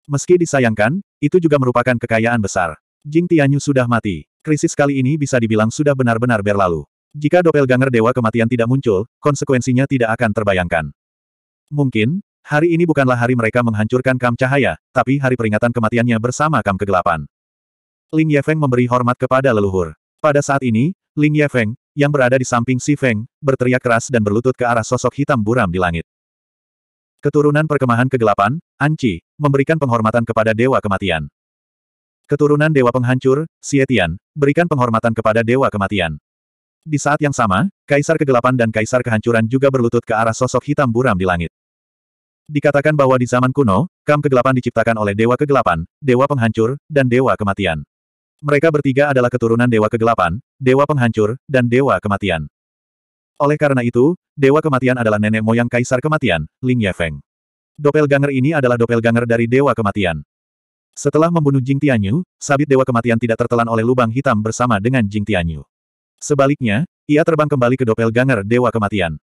Meski disayangkan, itu juga merupakan kekayaan besar. Jing Tianyu sudah mati. Krisis kali ini bisa dibilang sudah benar-benar berlalu. Jika doppelganger Dewa Kematian tidak muncul, konsekuensinya tidak akan terbayangkan. Mungkin, hari ini bukanlah hari mereka menghancurkan Kam Cahaya, tapi hari peringatan kematiannya bersama Kam Kegelapan. Ling Yefeng memberi hormat kepada leluhur. Pada saat ini, Ling Yefeng, yang berada di samping Si Feng, berteriak keras dan berlutut ke arah sosok hitam buram di langit. Keturunan perkemahan kegelapan, Anci, memberikan penghormatan kepada Dewa Kematian. Keturunan Dewa Penghancur, Sietian, berikan penghormatan kepada Dewa Kematian. Di saat yang sama, Kaisar Kegelapan dan Kaisar Kehancuran juga berlutut ke arah sosok hitam buram di langit. Dikatakan bahwa di zaman kuno, Kam Kegelapan diciptakan oleh Dewa Kegelapan, Dewa Penghancur, dan Dewa Kematian. Mereka bertiga adalah keturunan Dewa Kegelapan, Dewa Penghancur, dan Dewa Kematian. Oleh karena itu, Dewa Kematian adalah nenek moyang Kaisar Kematian, Ling Yefeng. Doppelganger ini adalah doppelganger dari Dewa Kematian. Setelah membunuh Jing Tianyu, sabit dewa kematian tidak tertelan oleh lubang hitam bersama dengan Jing Tianyu. Sebaliknya, ia terbang kembali ke doppelganger dewa kematian.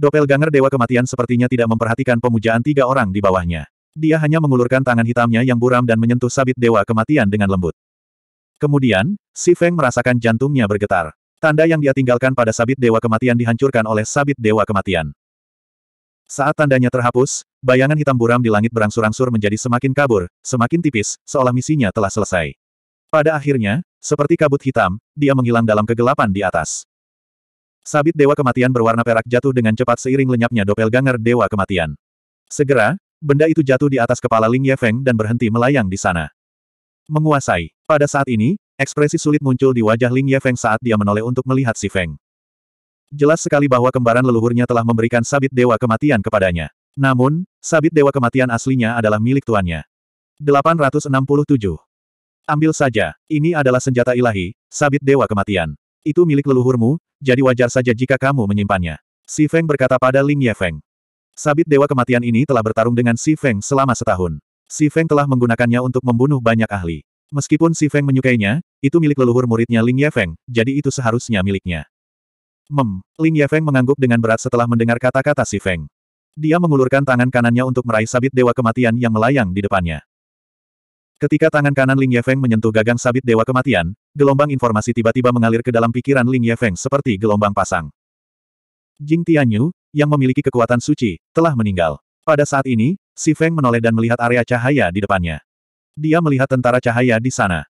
Doppelganger dewa kematian sepertinya tidak memperhatikan pemujaan tiga orang di bawahnya. Dia hanya mengulurkan tangan hitamnya yang buram dan menyentuh sabit dewa kematian dengan lembut. Kemudian, Si Feng merasakan jantungnya bergetar. Tanda yang dia tinggalkan pada sabit dewa kematian dihancurkan oleh sabit dewa kematian. Saat tandanya terhapus, Bayangan hitam buram di langit berangsur-angsur menjadi semakin kabur, semakin tipis, seolah misinya telah selesai. Pada akhirnya, seperti kabut hitam, dia menghilang dalam kegelapan di atas. Sabit Dewa Kematian berwarna perak jatuh dengan cepat seiring lenyapnya dopel ganger Dewa Kematian. Segera, benda itu jatuh di atas kepala Ling Yefeng dan berhenti melayang di sana. Menguasai. Pada saat ini, ekspresi sulit muncul di wajah Ling Yefeng saat dia menoleh untuk melihat si Feng. Jelas sekali bahwa kembaran leluhurnya telah memberikan sabit Dewa Kematian kepadanya. Namun, sabit dewa kematian aslinya adalah milik tuannya. 867. Ambil saja, ini adalah senjata ilahi, sabit dewa kematian. Itu milik leluhurmu, jadi wajar saja jika kamu menyimpannya. Si Feng berkata pada Ling Yefeng. Sabit dewa kematian ini telah bertarung dengan Si Feng selama setahun. Si Feng telah menggunakannya untuk membunuh banyak ahli. Meskipun Si Feng menyukainya, itu milik leluhur muridnya Ling Yefeng, jadi itu seharusnya miliknya. Mem, Ling Yefeng mengangguk dengan berat setelah mendengar kata-kata Si Feng. Dia mengulurkan tangan kanannya untuk meraih sabit dewa kematian yang melayang di depannya. Ketika tangan kanan Ling Yefeng menyentuh gagang sabit dewa kematian, gelombang informasi tiba-tiba mengalir ke dalam pikiran Ling Yefeng seperti gelombang pasang. Jing Tianyu, yang memiliki kekuatan suci, telah meninggal. Pada saat ini, Si Feng menoleh dan melihat area cahaya di depannya. Dia melihat tentara cahaya di sana.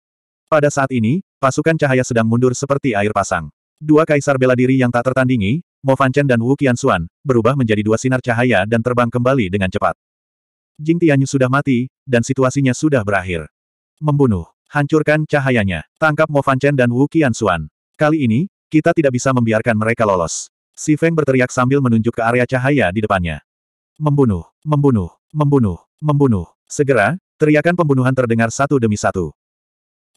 Pada saat ini, pasukan cahaya sedang mundur seperti air pasang. Dua kaisar bela diri yang tak tertandingi, Mo Fanchen dan Wu Qianxuan, berubah menjadi dua sinar cahaya dan terbang kembali dengan cepat. Jing Tianyu sudah mati, dan situasinya sudah berakhir. Membunuh, hancurkan cahayanya, tangkap Mo Fanchen dan Wu Qianxuan. Kali ini, kita tidak bisa membiarkan mereka lolos. Si Feng berteriak sambil menunjuk ke area cahaya di depannya. Membunuh, membunuh, membunuh, membunuh. Segera, teriakan pembunuhan terdengar satu demi satu.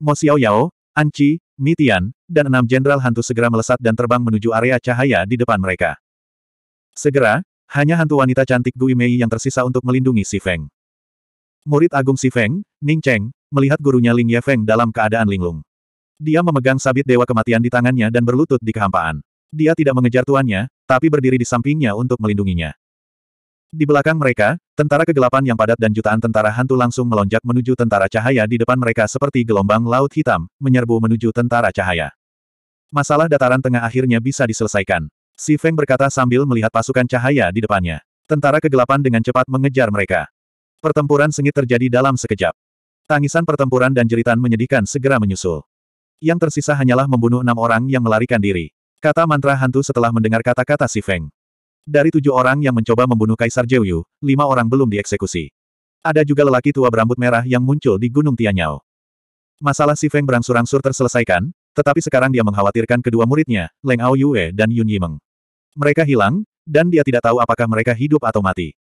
Mo Xiao Yao. Anci, Mitian, dan enam jenderal hantu segera melesat dan terbang menuju area cahaya di depan mereka. Segera, hanya hantu wanita cantik Gui Mei yang tersisa untuk melindungi Si Feng. Murid agung Si Feng, Ning Cheng, melihat gurunya Ling Ye Feng dalam keadaan linglung. Dia memegang sabit dewa kematian di tangannya dan berlutut di kehampaan. Dia tidak mengejar tuannya, tapi berdiri di sampingnya untuk melindunginya. Di belakang mereka, tentara kegelapan yang padat dan jutaan tentara hantu langsung melonjak menuju tentara cahaya di depan mereka seperti gelombang laut hitam, menyerbu menuju tentara cahaya. Masalah dataran tengah akhirnya bisa diselesaikan. Si Feng berkata sambil melihat pasukan cahaya di depannya. Tentara kegelapan dengan cepat mengejar mereka. Pertempuran sengit terjadi dalam sekejap. Tangisan pertempuran dan jeritan menyedihkan segera menyusul. Yang tersisa hanyalah membunuh enam orang yang melarikan diri. Kata mantra hantu setelah mendengar kata-kata Si Feng. Dari tujuh orang yang mencoba membunuh Kaisar Jeyu, lima orang belum dieksekusi. Ada juga lelaki tua berambut merah yang muncul di Gunung Tianyao. Masalah si Feng berangsur-angsur terselesaikan, tetapi sekarang dia mengkhawatirkan kedua muridnya, Leng Ao Yue dan Yun Yimeng. Mereka hilang, dan dia tidak tahu apakah mereka hidup atau mati.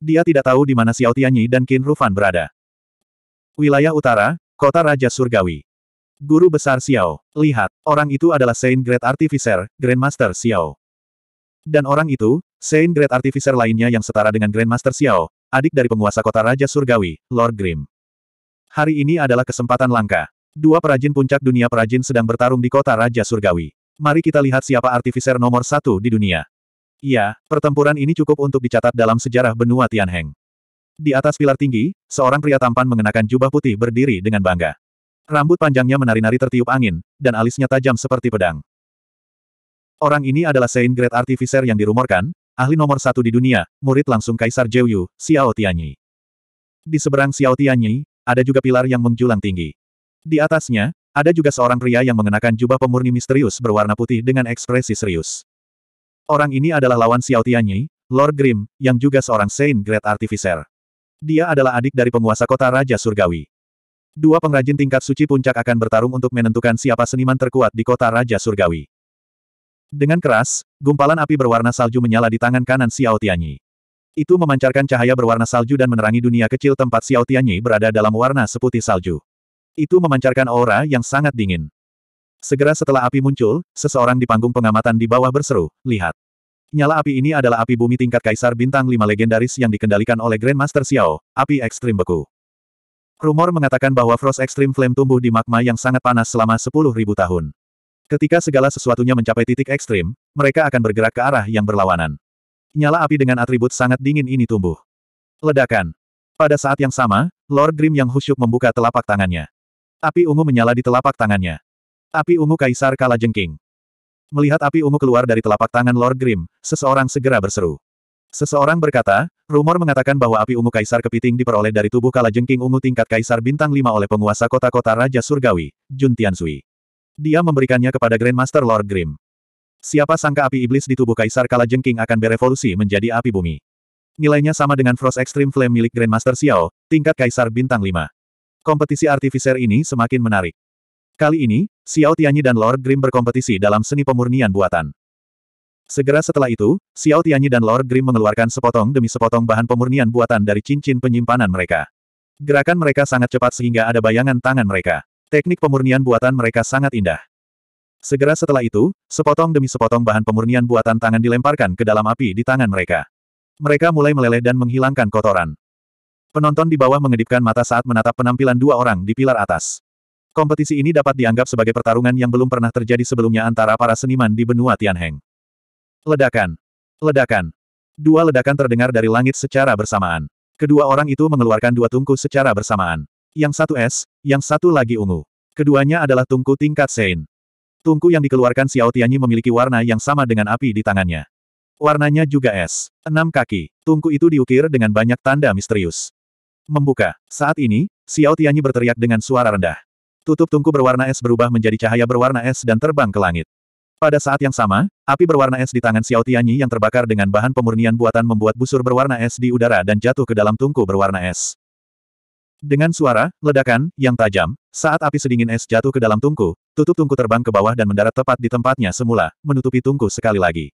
Dia tidak tahu di mana Xiao Tianyi dan Qin Rufan berada. Wilayah Utara, Kota Raja Surgawi. Guru Besar Xiao, lihat, orang itu adalah Saint Great Artificer, Grandmaster Xiao. Dan orang itu, Saint Great Artificer lainnya yang setara dengan Grandmaster Xiao, adik dari penguasa kota Raja Surgawi, Lord Grim. Hari ini adalah kesempatan langka. Dua perajin puncak dunia perajin sedang bertarung di kota Raja Surgawi. Mari kita lihat siapa artificer nomor satu di dunia. Iya, pertempuran ini cukup untuk dicatat dalam sejarah benua Tianheng. Di atas pilar tinggi, seorang pria tampan mengenakan jubah putih berdiri dengan bangga. Rambut panjangnya menari-nari tertiup angin, dan alisnya tajam seperti pedang. Orang ini adalah Saint Great Artificer yang dirumorkan, ahli nomor satu di dunia, murid langsung Kaisar Jeyu, Xiao Tianyi. Di seberang Xiao Tianyi, ada juga pilar yang menjulang tinggi. Di atasnya, ada juga seorang pria yang mengenakan jubah pemurni misterius berwarna putih dengan ekspresi serius. Orang ini adalah lawan Xiao Tianyi, Lord Grim, yang juga seorang Saint Great Artificer. Dia adalah adik dari penguasa kota Raja Surgawi. Dua pengrajin tingkat suci puncak akan bertarung untuk menentukan siapa seniman terkuat di kota Raja Surgawi. Dengan keras, gumpalan api berwarna salju menyala di tangan kanan Xiao Tianyi. Itu memancarkan cahaya berwarna salju dan menerangi dunia kecil tempat Xiao Tianyi berada dalam warna seputih salju. Itu memancarkan aura yang sangat dingin. Segera setelah api muncul, seseorang di panggung pengamatan di bawah berseru, lihat. Nyala api ini adalah api bumi tingkat kaisar bintang Lima legendaris yang dikendalikan oleh Grandmaster Xiao, api ekstrim beku. Rumor mengatakan bahwa Frost Extreme Flame tumbuh di magma yang sangat panas selama sepuluh ribu tahun. Ketika segala sesuatunya mencapai titik ekstrim, mereka akan bergerak ke arah yang berlawanan. Nyala api dengan atribut sangat dingin ini tumbuh. Ledakan. Pada saat yang sama, Lord Grim yang husyuk membuka telapak tangannya. Api ungu menyala di telapak tangannya. Api ungu Kaisar Kala Jengking. Melihat api ungu keluar dari telapak tangan Lord Grim, seseorang segera berseru. Seseorang berkata, rumor mengatakan bahwa api ungu Kaisar Kepiting diperoleh dari tubuh Kala Jengking ungu tingkat Kaisar Bintang 5 oleh penguasa kota-kota Raja Surgawi, Jun Tianzui. Dia memberikannya kepada Grandmaster Lord Grim. Siapa sangka api iblis di tubuh Kaisar Kalajengking akan berevolusi menjadi api bumi. Nilainya sama dengan Frost Extreme Flame milik Grandmaster Xiao, tingkat Kaisar Bintang 5. Kompetisi Artificer ini semakin menarik. Kali ini, Xiao Tianyi dan Lord Grim berkompetisi dalam seni pemurnian buatan. Segera setelah itu, Xiao Tianyi dan Lord Grim mengeluarkan sepotong demi sepotong bahan pemurnian buatan dari cincin penyimpanan mereka. Gerakan mereka sangat cepat sehingga ada bayangan tangan mereka. Teknik pemurnian buatan mereka sangat indah. Segera setelah itu, sepotong demi sepotong bahan pemurnian buatan tangan dilemparkan ke dalam api di tangan mereka. Mereka mulai meleleh dan menghilangkan kotoran. Penonton di bawah mengedipkan mata saat menatap penampilan dua orang di pilar atas. Kompetisi ini dapat dianggap sebagai pertarungan yang belum pernah terjadi sebelumnya antara para seniman di benua Tianheng. Ledakan. Ledakan. Dua ledakan terdengar dari langit secara bersamaan. Kedua orang itu mengeluarkan dua tungku secara bersamaan. Yang satu es, yang satu lagi ungu. Keduanya adalah tungku tingkat Sein. Tungku yang dikeluarkan Xiao Tianyi memiliki warna yang sama dengan api di tangannya. Warnanya juga es. Enam kaki. Tungku itu diukir dengan banyak tanda misterius. Membuka. Saat ini, Xiao Tianyi berteriak dengan suara rendah. Tutup tungku berwarna es berubah menjadi cahaya berwarna es dan terbang ke langit. Pada saat yang sama, api berwarna es di tangan Xiao Tianyi yang terbakar dengan bahan pemurnian buatan membuat busur berwarna es di udara dan jatuh ke dalam tungku berwarna es. Dengan suara, ledakan, yang tajam, saat api sedingin es jatuh ke dalam tungku, tutup tungku terbang ke bawah dan mendarat tepat di tempatnya semula, menutupi tungku sekali lagi.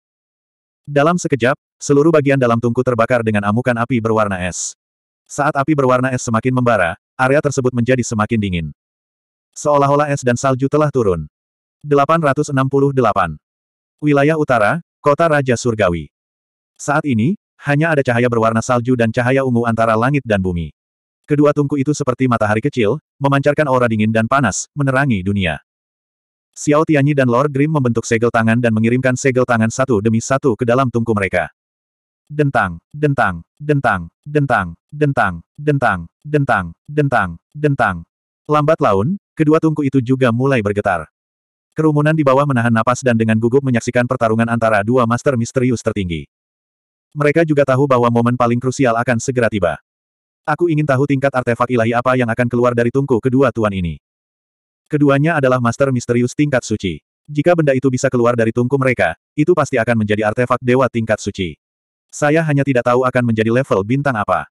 Dalam sekejap, seluruh bagian dalam tungku terbakar dengan amukan api berwarna es. Saat api berwarna es semakin membara, area tersebut menjadi semakin dingin. Seolah-olah es dan salju telah turun. 868. Wilayah Utara, Kota Raja Surgawi. Saat ini, hanya ada cahaya berwarna salju dan cahaya ungu antara langit dan bumi. Kedua tungku itu seperti matahari kecil, memancarkan aura dingin dan panas, menerangi dunia. Xiao Tianyi dan Lord Grim membentuk segel tangan dan mengirimkan segel tangan satu demi satu ke dalam tungku mereka. Dentang, dentang, dentang, dentang, dentang, dentang, dentang, dentang, dentang. Lambat laun, kedua tungku itu juga mulai bergetar. Kerumunan di bawah menahan napas dan dengan gugup menyaksikan pertarungan antara dua master misterius tertinggi. Mereka juga tahu bahwa momen paling krusial akan segera tiba. Aku ingin tahu tingkat artefak ilahi apa yang akan keluar dari tungku kedua tuan ini. Keduanya adalah master misterius tingkat suci. Jika benda itu bisa keluar dari tungku mereka, itu pasti akan menjadi artefak dewa tingkat suci. Saya hanya tidak tahu akan menjadi level bintang apa.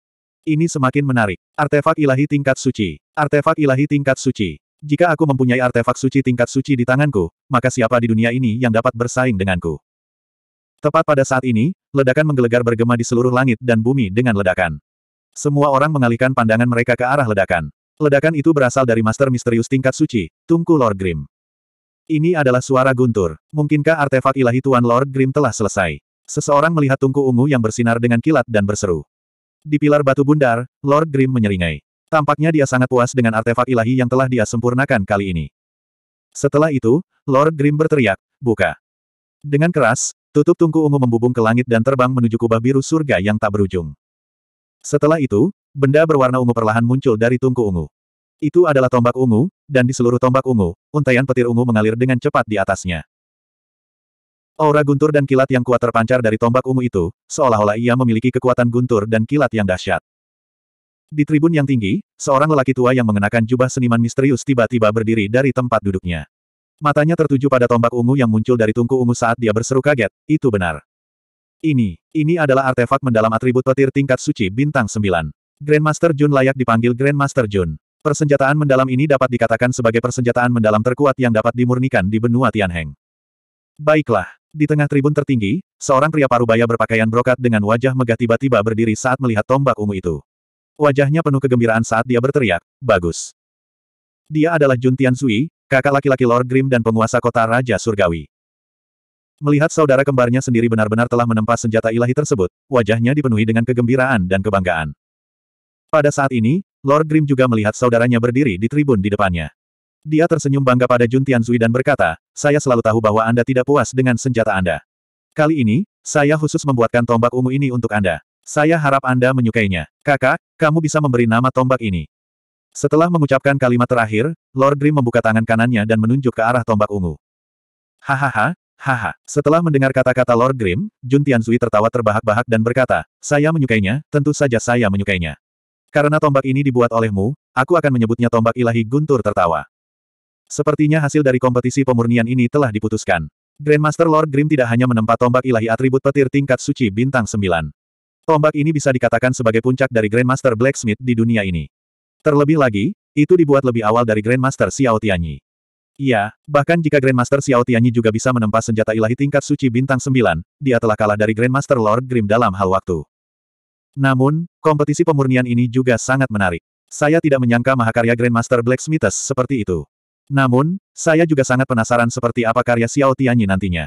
Ini semakin menarik. Artefak ilahi tingkat suci. Artefak ilahi tingkat suci. Jika aku mempunyai artefak suci tingkat suci di tanganku, maka siapa di dunia ini yang dapat bersaing denganku? Tepat pada saat ini, ledakan menggelegar bergema di seluruh langit dan bumi dengan ledakan. Semua orang mengalihkan pandangan mereka ke arah ledakan. Ledakan itu berasal dari master misterius tingkat suci, Tungku Lord Grim. Ini adalah suara guntur. Mungkinkah artefak ilahi Tuan Lord Grim telah selesai? Seseorang melihat tungku ungu yang bersinar dengan kilat dan berseru. Di pilar batu bundar, Lord Grim menyeringai. Tampaknya dia sangat puas dengan artefak ilahi yang telah dia sempurnakan kali ini. Setelah itu, Lord Grim berteriak, buka. Dengan keras, tutup tungku ungu membubung ke langit dan terbang menuju kubah biru surga yang tak berujung. Setelah itu, benda berwarna ungu perlahan muncul dari tungku ungu. Itu adalah tombak ungu, dan di seluruh tombak ungu, untaian petir ungu mengalir dengan cepat di atasnya. Aura guntur dan kilat yang kuat terpancar dari tombak ungu itu, seolah-olah ia memiliki kekuatan guntur dan kilat yang dahsyat. Di tribun yang tinggi, seorang lelaki tua yang mengenakan jubah seniman misterius tiba-tiba berdiri dari tempat duduknya. Matanya tertuju pada tombak ungu yang muncul dari tungku ungu saat dia berseru kaget, itu benar. Ini, ini adalah artefak mendalam atribut petir tingkat suci bintang 9. Grandmaster Jun layak dipanggil Grandmaster Jun. Persenjataan mendalam ini dapat dikatakan sebagai persenjataan mendalam terkuat yang dapat dimurnikan di benua Tianheng. Baiklah, di tengah tribun tertinggi, seorang pria parubaya berpakaian brokat dengan wajah megah tiba-tiba berdiri saat melihat tombak ungu itu. Wajahnya penuh kegembiraan saat dia berteriak, bagus. Dia adalah Jun Tian Sui, kakak laki-laki Lord Grim dan penguasa kota Raja Surgawi. Melihat saudara kembarnya sendiri benar-benar telah menempa senjata ilahi tersebut, wajahnya dipenuhi dengan kegembiraan dan kebanggaan. Pada saat ini, Lord Grim juga melihat saudaranya berdiri di tribun di depannya. Dia tersenyum bangga pada Jun Tianzui dan berkata, saya selalu tahu bahwa Anda tidak puas dengan senjata Anda. Kali ini, saya khusus membuatkan tombak ungu ini untuk Anda. Saya harap Anda menyukainya. Kakak, kamu bisa memberi nama tombak ini. Setelah mengucapkan kalimat terakhir, Lord Grim membuka tangan kanannya dan menunjuk ke arah tombak ungu. Hahaha, Haha. Setelah mendengar kata-kata Lord Grim, Jun Tianzui tertawa terbahak-bahak dan berkata, saya menyukainya, tentu saja saya menyukainya. Karena tombak ini dibuat olehmu, aku akan menyebutnya tombak ilahi Guntur tertawa. Sepertinya hasil dari kompetisi pemurnian ini telah diputuskan. Grandmaster Lord Grim tidak hanya menempa tombak ilahi atribut petir tingkat suci bintang 9. Tombak ini bisa dikatakan sebagai puncak dari Grandmaster Blacksmith di dunia ini. Terlebih lagi, itu dibuat lebih awal dari Grandmaster Xiao Tianyi. Iya, bahkan jika Grandmaster Xiao Tianyi juga bisa menempa senjata ilahi tingkat suci bintang 9, dia telah kalah dari Grandmaster Lord Grim dalam hal waktu. Namun, kompetisi pemurnian ini juga sangat menarik. Saya tidak menyangka mahakarya Grandmaster Blacksmithes seperti itu. Namun, saya juga sangat penasaran seperti apa karya Xiao Tianyi nantinya.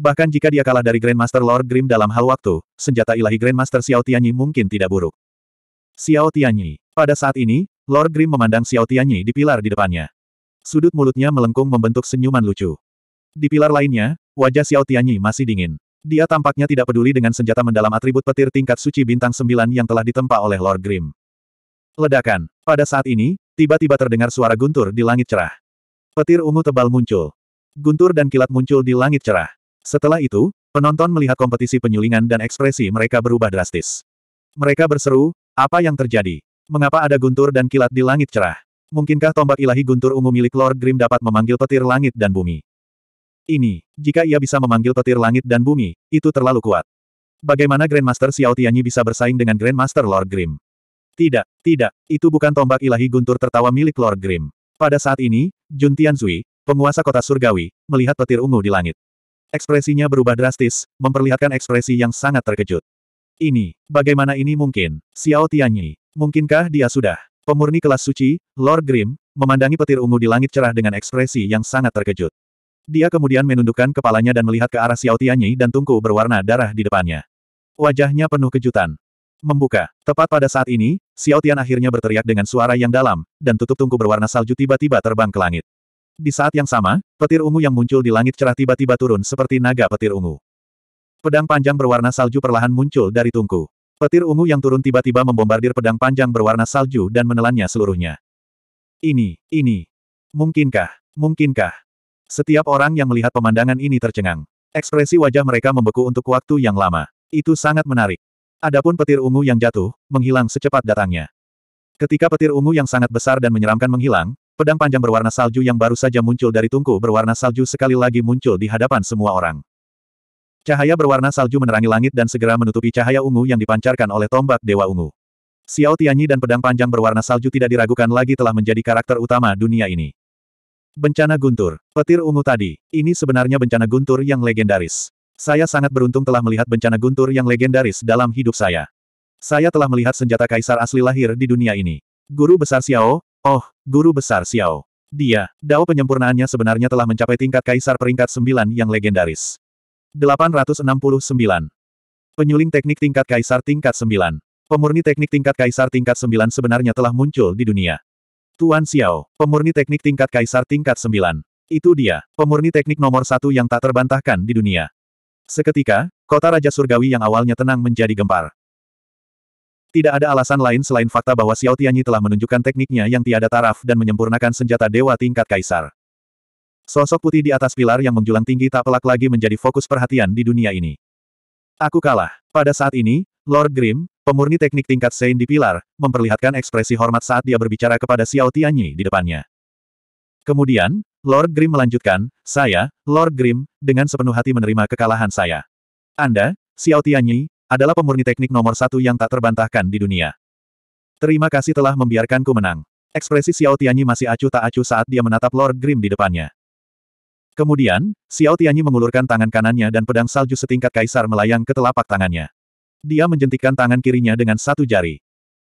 Bahkan jika dia kalah dari Grandmaster Lord Grim dalam hal waktu, senjata ilahi Grandmaster Xiao Tianyi mungkin tidak buruk. Xiao Tianyi. Pada saat ini, Lord Grim memandang Xiao Tianyi di pilar di depannya. Sudut mulutnya melengkung membentuk senyuman lucu. Di pilar lainnya, wajah Xiao Tianyi masih dingin. Dia tampaknya tidak peduli dengan senjata mendalam atribut petir tingkat suci bintang 9 yang telah ditempa oleh Lord Grim. Ledakan. Pada saat ini, tiba-tiba terdengar suara guntur di langit cerah. Petir ungu tebal muncul. Guntur dan kilat muncul di langit cerah. Setelah itu, penonton melihat kompetisi penyulingan dan ekspresi mereka berubah drastis. Mereka berseru, apa yang terjadi? Mengapa ada guntur dan kilat di langit cerah? mungkinkah tombak ilahi guntur ungu milik Lord Grim dapat memanggil petir langit dan bumi? Ini, jika ia bisa memanggil petir langit dan bumi, itu terlalu kuat. Bagaimana Grandmaster Xiao Tianyi bisa bersaing dengan Grandmaster Lord Grim? Tidak, tidak, itu bukan tombak ilahi guntur tertawa milik Lord Grim. Pada saat ini, Jun Tianzui, penguasa kota surgawi, melihat petir ungu di langit. Ekspresinya berubah drastis, memperlihatkan ekspresi yang sangat terkejut. Ini, bagaimana ini mungkin? Xiao Tianyi, mungkinkah dia sudah Pemurni kelas suci, Lord Grim memandangi petir ungu di langit cerah dengan ekspresi yang sangat terkejut. Dia kemudian menundukkan kepalanya dan melihat ke arah Xiao Tianyi dan tungku berwarna darah di depannya. Wajahnya penuh kejutan. Membuka. Tepat pada saat ini, Xiao Tian akhirnya berteriak dengan suara yang dalam, dan tutup tungku berwarna salju tiba-tiba terbang ke langit. Di saat yang sama, petir ungu yang muncul di langit cerah tiba-tiba turun seperti naga petir ungu. Pedang panjang berwarna salju perlahan muncul dari tungku. Petir ungu yang turun tiba-tiba membombardir pedang panjang berwarna salju dan menelannya seluruhnya. Ini, ini. Mungkinkah, mungkinkah. Setiap orang yang melihat pemandangan ini tercengang. Ekspresi wajah mereka membeku untuk waktu yang lama. Itu sangat menarik. Adapun petir ungu yang jatuh, menghilang secepat datangnya. Ketika petir ungu yang sangat besar dan menyeramkan menghilang, pedang panjang berwarna salju yang baru saja muncul dari tungku berwarna salju sekali lagi muncul di hadapan semua orang. Cahaya berwarna salju menerangi langit dan segera menutupi cahaya ungu yang dipancarkan oleh tombak Dewa Ungu. Xiao Tianyi dan pedang panjang berwarna salju tidak diragukan lagi telah menjadi karakter utama dunia ini. Bencana guntur, petir ungu tadi, ini sebenarnya bencana guntur yang legendaris. Saya sangat beruntung telah melihat bencana guntur yang legendaris dalam hidup saya. Saya telah melihat senjata kaisar asli lahir di dunia ini. Guru besar Xiao, oh, guru besar Xiao. Dia, dao penyempurnaannya sebenarnya telah mencapai tingkat kaisar peringkat sembilan yang legendaris. 869. Penyuling teknik tingkat kaisar tingkat 9. Pemurni teknik tingkat kaisar tingkat 9 sebenarnya telah muncul di dunia. Tuan Xiao, pemurni teknik tingkat kaisar tingkat 9. Itu dia, pemurni teknik nomor satu yang tak terbantahkan di dunia. Seketika, kota Raja Surgawi yang awalnya tenang menjadi gempar. Tidak ada alasan lain selain fakta bahwa Xiao Tianyi telah menunjukkan tekniknya yang tiada taraf dan menyempurnakan senjata dewa tingkat kaisar. Sosok putih di atas pilar yang menjulang tinggi tak pelak lagi menjadi fokus perhatian di dunia ini. Aku kalah. Pada saat ini, Lord Grim, pemurni teknik tingkat Sein di pilar, memperlihatkan ekspresi hormat saat dia berbicara kepada Xiao Tianyi di depannya. Kemudian, Lord Grim melanjutkan, saya, Lord Grim, dengan sepenuh hati menerima kekalahan saya. Anda, Xiao Tianyi, adalah pemurni teknik nomor satu yang tak terbantahkan di dunia. Terima kasih telah membiarkanku menang. Ekspresi Xiao Tianyi masih acuh tak acuh saat dia menatap Lord Grim di depannya. Kemudian, Xiao Tianyi mengulurkan tangan kanannya dan pedang salju setingkat kaisar melayang ke telapak tangannya. Dia menjentikkan tangan kirinya dengan satu jari.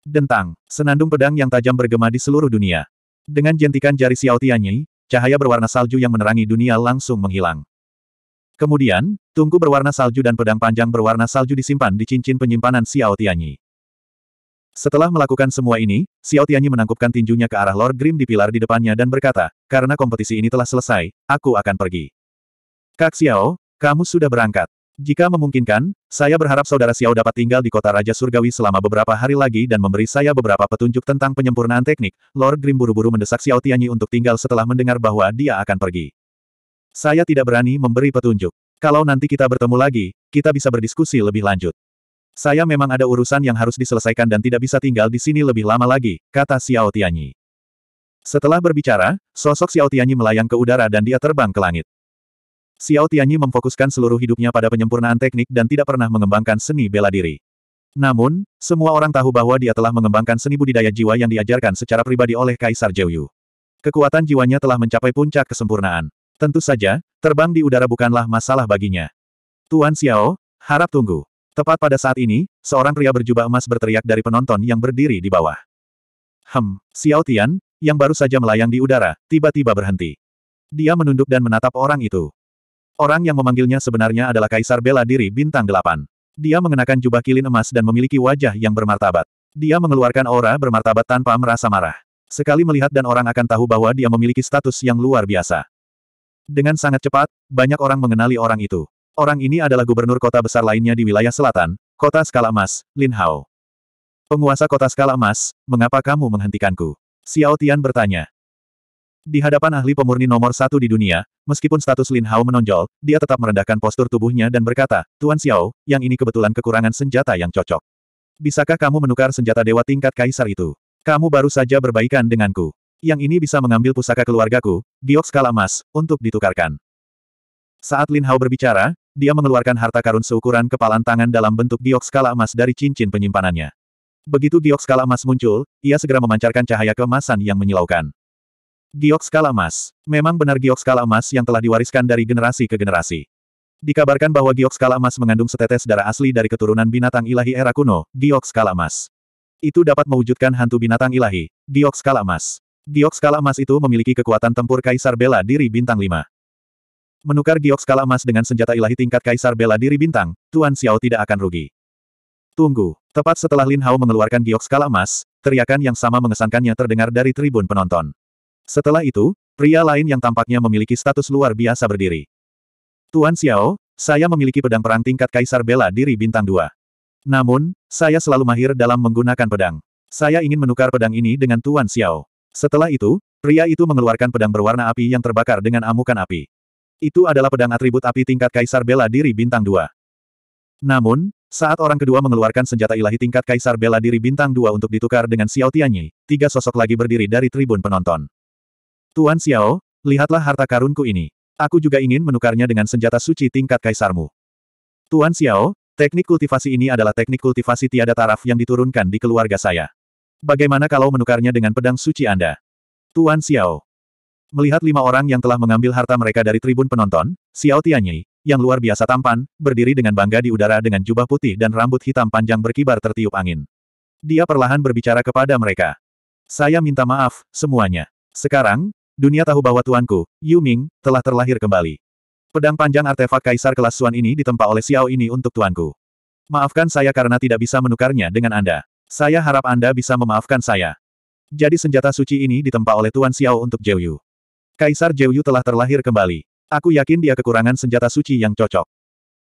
Dentang, senandung pedang yang tajam bergema di seluruh dunia. Dengan jentikan jari Xiao Tianyi, cahaya berwarna salju yang menerangi dunia langsung menghilang. Kemudian, tungku berwarna salju dan pedang panjang berwarna salju disimpan di cincin penyimpanan Xiao Tianyi. Setelah melakukan semua ini, Xiao Tianyi menangkupkan tinjunya ke arah Lord Grim di pilar di depannya dan berkata, karena kompetisi ini telah selesai, aku akan pergi. Kak Xiao, kamu sudah berangkat. Jika memungkinkan, saya berharap saudara Xiao dapat tinggal di kota Raja Surgawi selama beberapa hari lagi dan memberi saya beberapa petunjuk tentang penyempurnaan teknik. Lord Grim buru-buru mendesak Xiao Tianyi untuk tinggal setelah mendengar bahwa dia akan pergi. Saya tidak berani memberi petunjuk. Kalau nanti kita bertemu lagi, kita bisa berdiskusi lebih lanjut. Saya memang ada urusan yang harus diselesaikan dan tidak bisa tinggal di sini lebih lama lagi, kata Xiao Tianyi. Setelah berbicara, sosok Xiao Tianyi melayang ke udara dan dia terbang ke langit. Xiao Tianyi memfokuskan seluruh hidupnya pada penyempurnaan teknik dan tidak pernah mengembangkan seni bela diri. Namun, semua orang tahu bahwa dia telah mengembangkan seni budidaya jiwa yang diajarkan secara pribadi oleh Kaisar Zhou Kekuatan jiwanya telah mencapai puncak kesempurnaan. Tentu saja, terbang di udara bukanlah masalah baginya. Tuan Xiao, harap tunggu. Tepat pada saat ini, seorang pria berjubah emas berteriak dari penonton yang berdiri di bawah. Hem, Xiao Tian, yang baru saja melayang di udara, tiba-tiba berhenti. Dia menunduk dan menatap orang itu. Orang yang memanggilnya sebenarnya adalah Kaisar Bela Diri Bintang Delapan. Dia mengenakan jubah kilin emas dan memiliki wajah yang bermartabat. Dia mengeluarkan aura bermartabat tanpa merasa marah. Sekali melihat dan orang akan tahu bahwa dia memiliki status yang luar biasa. Dengan sangat cepat, banyak orang mengenali orang itu. Orang ini adalah gubernur kota besar lainnya di wilayah selatan, kota skala emas, Lin Hao. Penguasa kota skala emas, mengapa kamu menghentikanku? Xiao Tian bertanya. Di hadapan ahli pemurni nomor satu di dunia, meskipun status Lin Hao menonjol, dia tetap merendahkan postur tubuhnya dan berkata, Tuan Xiao, yang ini kebetulan kekurangan senjata yang cocok. Bisakah kamu menukar senjata dewa tingkat kaisar itu? Kamu baru saja berbaikan denganku. Yang ini bisa mengambil pusaka keluargaku, giok skala emas, untuk ditukarkan. Saat Lin Hao berbicara, dia mengeluarkan harta karun seukuran kepalan tangan dalam bentuk giok skala emas dari cincin penyimpanannya. Begitu giok skala emas muncul, ia segera memancarkan cahaya keemasan yang menyilaukan. Giok skala emas. Memang benar giok skala emas yang telah diwariskan dari generasi ke generasi. Dikabarkan bahwa giok skala emas mengandung setetes darah asli dari keturunan binatang ilahi era kuno, giok skala emas. Itu dapat mewujudkan hantu binatang ilahi, giok skala emas. Giok skala emas itu memiliki kekuatan tempur kaisar bela diri bintang 5. Menukar giok skala emas dengan senjata ilahi tingkat kaisar bela diri bintang, Tuan Xiao tidak akan rugi. Tunggu, tepat setelah Lin Hao mengeluarkan giok skala emas, teriakan yang sama mengesankannya terdengar dari tribun penonton. Setelah itu, pria lain yang tampaknya memiliki status luar biasa berdiri. Tuan Xiao, saya memiliki pedang perang tingkat kaisar bela diri bintang 2. Namun, saya selalu mahir dalam menggunakan pedang. Saya ingin menukar pedang ini dengan Tuan Xiao. Setelah itu, pria itu mengeluarkan pedang berwarna api yang terbakar dengan amukan api. Itu adalah pedang atribut api tingkat Kaisar Bela Diri Bintang 2. Namun, saat orang kedua mengeluarkan senjata ilahi tingkat Kaisar Bela Diri Bintang 2 untuk ditukar dengan Xiao Tianyi, tiga sosok lagi berdiri dari tribun penonton. Tuan Xiao, lihatlah harta karunku ini. Aku juga ingin menukarnya dengan senjata suci tingkat Kaisarmu. Tuan Xiao, teknik kultivasi ini adalah teknik kultivasi tiada taraf yang diturunkan di keluarga saya. Bagaimana kalau menukarnya dengan pedang suci Anda? Tuan Xiao, Melihat lima orang yang telah mengambil harta mereka dari tribun penonton, Xiao Tianyi, yang luar biasa tampan, berdiri dengan bangga di udara dengan jubah putih dan rambut hitam panjang berkibar tertiup angin. Dia perlahan berbicara kepada mereka. Saya minta maaf, semuanya. Sekarang, dunia tahu bahwa tuanku, Yu Ming, telah terlahir kembali. Pedang panjang artefak kaisar kelas Suan ini ditempa oleh Xiao ini untuk tuanku. Maafkan saya karena tidak bisa menukarnya dengan Anda. Saya harap Anda bisa memaafkan saya. Jadi senjata suci ini ditempa oleh Tuan Xiao untuk Zhou Kaisar Jeyu telah terlahir kembali. Aku yakin dia kekurangan senjata suci yang cocok.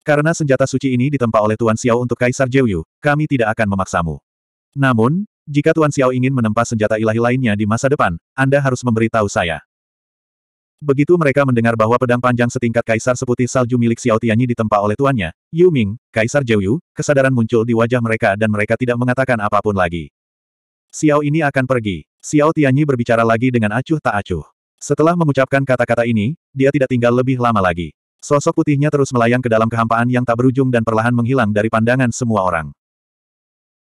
Karena senjata suci ini ditempa oleh Tuan Xiao untuk Kaisar Jeyu, kami tidak akan memaksamu. Namun, jika Tuan Xiao ingin menempa senjata ilahi lainnya di masa depan, Anda harus memberitahu saya. Begitu mereka mendengar bahwa pedang panjang setingkat Kaisar Seputih Salju milik Xiao Tianyi ditempa oleh tuannya, Yu Ming, Kaisar Jeyu, kesadaran muncul di wajah mereka dan mereka tidak mengatakan apapun lagi. Xiao ini akan pergi. Xiao Tianyi berbicara lagi dengan acuh tak acuh. Setelah mengucapkan kata-kata ini, dia tidak tinggal lebih lama lagi. Sosok putihnya terus melayang ke dalam kehampaan yang tak berujung dan perlahan menghilang dari pandangan semua orang.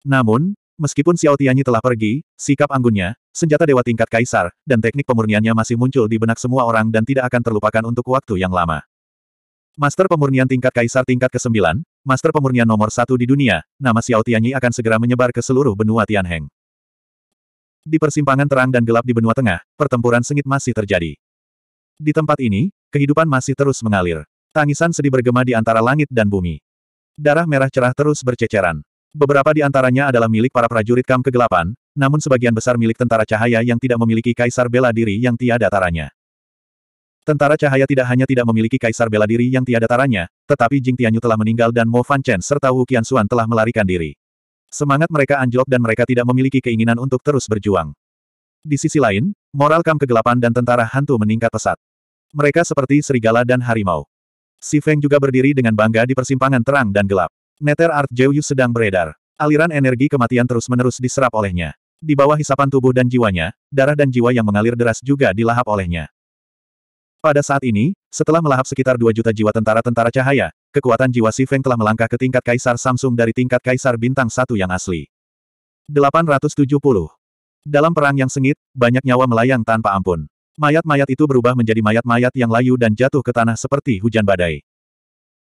Namun, meskipun Xiao Tianyi telah pergi, sikap anggunnya, senjata dewa tingkat kaisar, dan teknik pemurniannya masih muncul di benak semua orang dan tidak akan terlupakan untuk waktu yang lama. Master pemurnian tingkat kaisar tingkat ke-9, master pemurnian nomor satu di dunia, nama Xiao Tianyi akan segera menyebar ke seluruh benua Tianheng. Di persimpangan terang dan gelap di benua tengah, pertempuran sengit masih terjadi. Di tempat ini, kehidupan masih terus mengalir. Tangisan sedih bergema di antara langit dan bumi. Darah merah cerah terus berceceran. Beberapa di antaranya adalah milik para prajurit kam kegelapan, namun sebagian besar milik tentara cahaya yang tidak memiliki kaisar bela diri yang tiada taranya. Tentara cahaya tidak hanya tidak memiliki kaisar bela diri yang tiada taranya, tetapi Jing Tianyu telah meninggal dan Mo Fan Chen serta Wu Qianxuan telah melarikan diri. Semangat mereka anjlok dan mereka tidak memiliki keinginan untuk terus berjuang. Di sisi lain, moral kam kegelapan dan tentara hantu meningkat pesat. Mereka seperti serigala dan harimau. Si Feng juga berdiri dengan bangga di persimpangan terang dan gelap. Nether Art Yu sedang beredar. Aliran energi kematian terus-menerus diserap olehnya. Di bawah hisapan tubuh dan jiwanya, darah dan jiwa yang mengalir deras juga dilahap olehnya. Pada saat ini, setelah melahap sekitar 2 juta jiwa tentara-tentara cahaya, kekuatan jiwa Si Feng telah melangkah ke tingkat Kaisar Samsung dari tingkat Kaisar Bintang Satu yang asli. 870. Dalam perang yang sengit, banyak nyawa melayang tanpa ampun. Mayat-mayat itu berubah menjadi mayat-mayat yang layu dan jatuh ke tanah seperti hujan badai.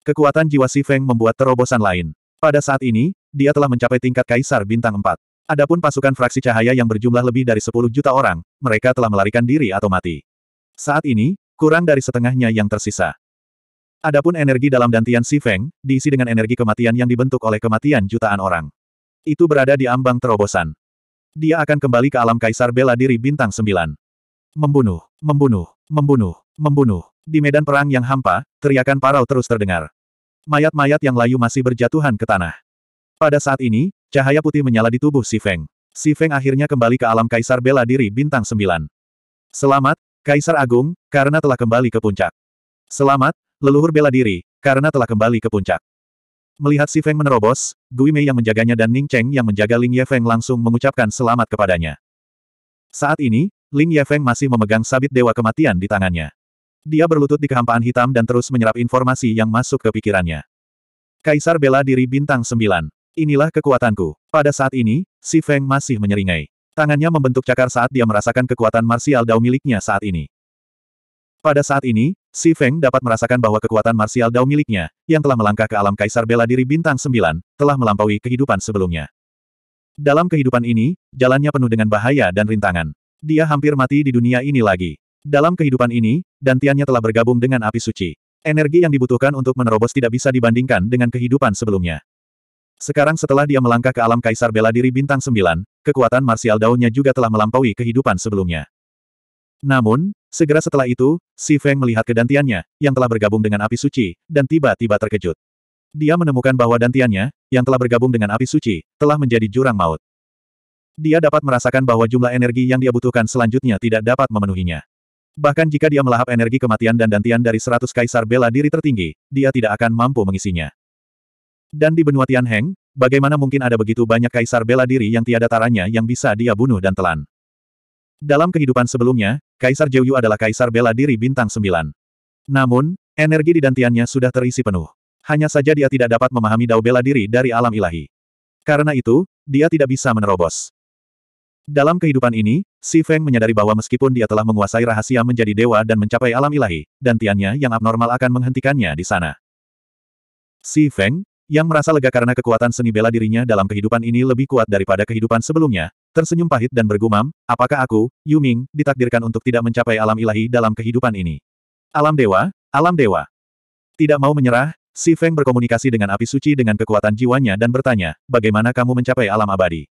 Kekuatan jiwa Si Feng membuat terobosan lain. Pada saat ini, dia telah mencapai tingkat Kaisar Bintang 4. Adapun pasukan fraksi cahaya yang berjumlah lebih dari 10 juta orang, mereka telah melarikan diri atau mati. Saat ini, Kurang dari setengahnya yang tersisa. Adapun energi dalam dantian Si Feng, diisi dengan energi kematian yang dibentuk oleh kematian jutaan orang. Itu berada di ambang terobosan. Dia akan kembali ke alam kaisar bela diri bintang Sembilan. Membunuh, membunuh, membunuh, membunuh. Di medan perang yang hampa, teriakan parau terus terdengar. Mayat-mayat yang layu masih berjatuhan ke tanah. Pada saat ini, cahaya putih menyala di tubuh Si Feng. Si Feng akhirnya kembali ke alam kaisar bela diri bintang Sembilan. Selamat, Kaisar Agung, karena telah kembali ke puncak. Selamat, leluhur bela diri, karena telah kembali ke puncak. Melihat Si Feng menerobos, Gui Mei yang menjaganya dan Ning Cheng yang menjaga Ling Ye Feng langsung mengucapkan selamat kepadanya. Saat ini, Ling Ye Feng masih memegang sabit dewa kematian di tangannya. Dia berlutut di kehampaan hitam dan terus menyerap informasi yang masuk ke pikirannya. Kaisar bela diri bintang sembilan, Inilah kekuatanku. Pada saat ini, Si Feng masih menyeringai. Tangannya membentuk cakar saat dia merasakan kekuatan marsial dao miliknya saat ini. Pada saat ini, Si Feng dapat merasakan bahwa kekuatan marsial dao miliknya, yang telah melangkah ke alam kaisar bela diri bintang 9, telah melampaui kehidupan sebelumnya. Dalam kehidupan ini, jalannya penuh dengan bahaya dan rintangan. Dia hampir mati di dunia ini lagi. Dalam kehidupan ini, dantiannya telah bergabung dengan api suci. Energi yang dibutuhkan untuk menerobos tidak bisa dibandingkan dengan kehidupan sebelumnya. Sekarang setelah dia melangkah ke alam kaisar bela diri bintang 9, kekuatan marsial daunnya juga telah melampaui kehidupan sebelumnya. Namun, segera setelah itu, Si Feng melihat kedantiannya, yang telah bergabung dengan api suci, dan tiba-tiba terkejut. Dia menemukan bahwa dantiannya, yang telah bergabung dengan api suci, telah menjadi jurang maut. Dia dapat merasakan bahwa jumlah energi yang dia butuhkan selanjutnya tidak dapat memenuhinya. Bahkan jika dia melahap energi kematian dan dantian dari seratus kaisar bela diri tertinggi, dia tidak akan mampu mengisinya. Dan di benua Tianheng, bagaimana mungkin ada begitu banyak kaisar bela diri yang tiada taranya yang bisa dia bunuh dan telan. Dalam kehidupan sebelumnya, Kaisar Jiuyu adalah kaisar bela diri bintang sembilan. Namun, energi di dantiannya sudah terisi penuh. Hanya saja dia tidak dapat memahami dao bela diri dari alam ilahi. Karena itu, dia tidak bisa menerobos. Dalam kehidupan ini, Si Feng menyadari bahwa meskipun dia telah menguasai rahasia menjadi dewa dan mencapai alam ilahi, dantiannya yang abnormal akan menghentikannya di sana. Si Feng, yang merasa lega karena kekuatan seni bela dirinya dalam kehidupan ini lebih kuat daripada kehidupan sebelumnya, tersenyum pahit dan bergumam, apakah aku, Yuming, ditakdirkan untuk tidak mencapai alam ilahi dalam kehidupan ini? Alam dewa, alam dewa. Tidak mau menyerah, Si Feng berkomunikasi dengan api suci dengan kekuatan jiwanya dan bertanya, bagaimana kamu mencapai alam abadi?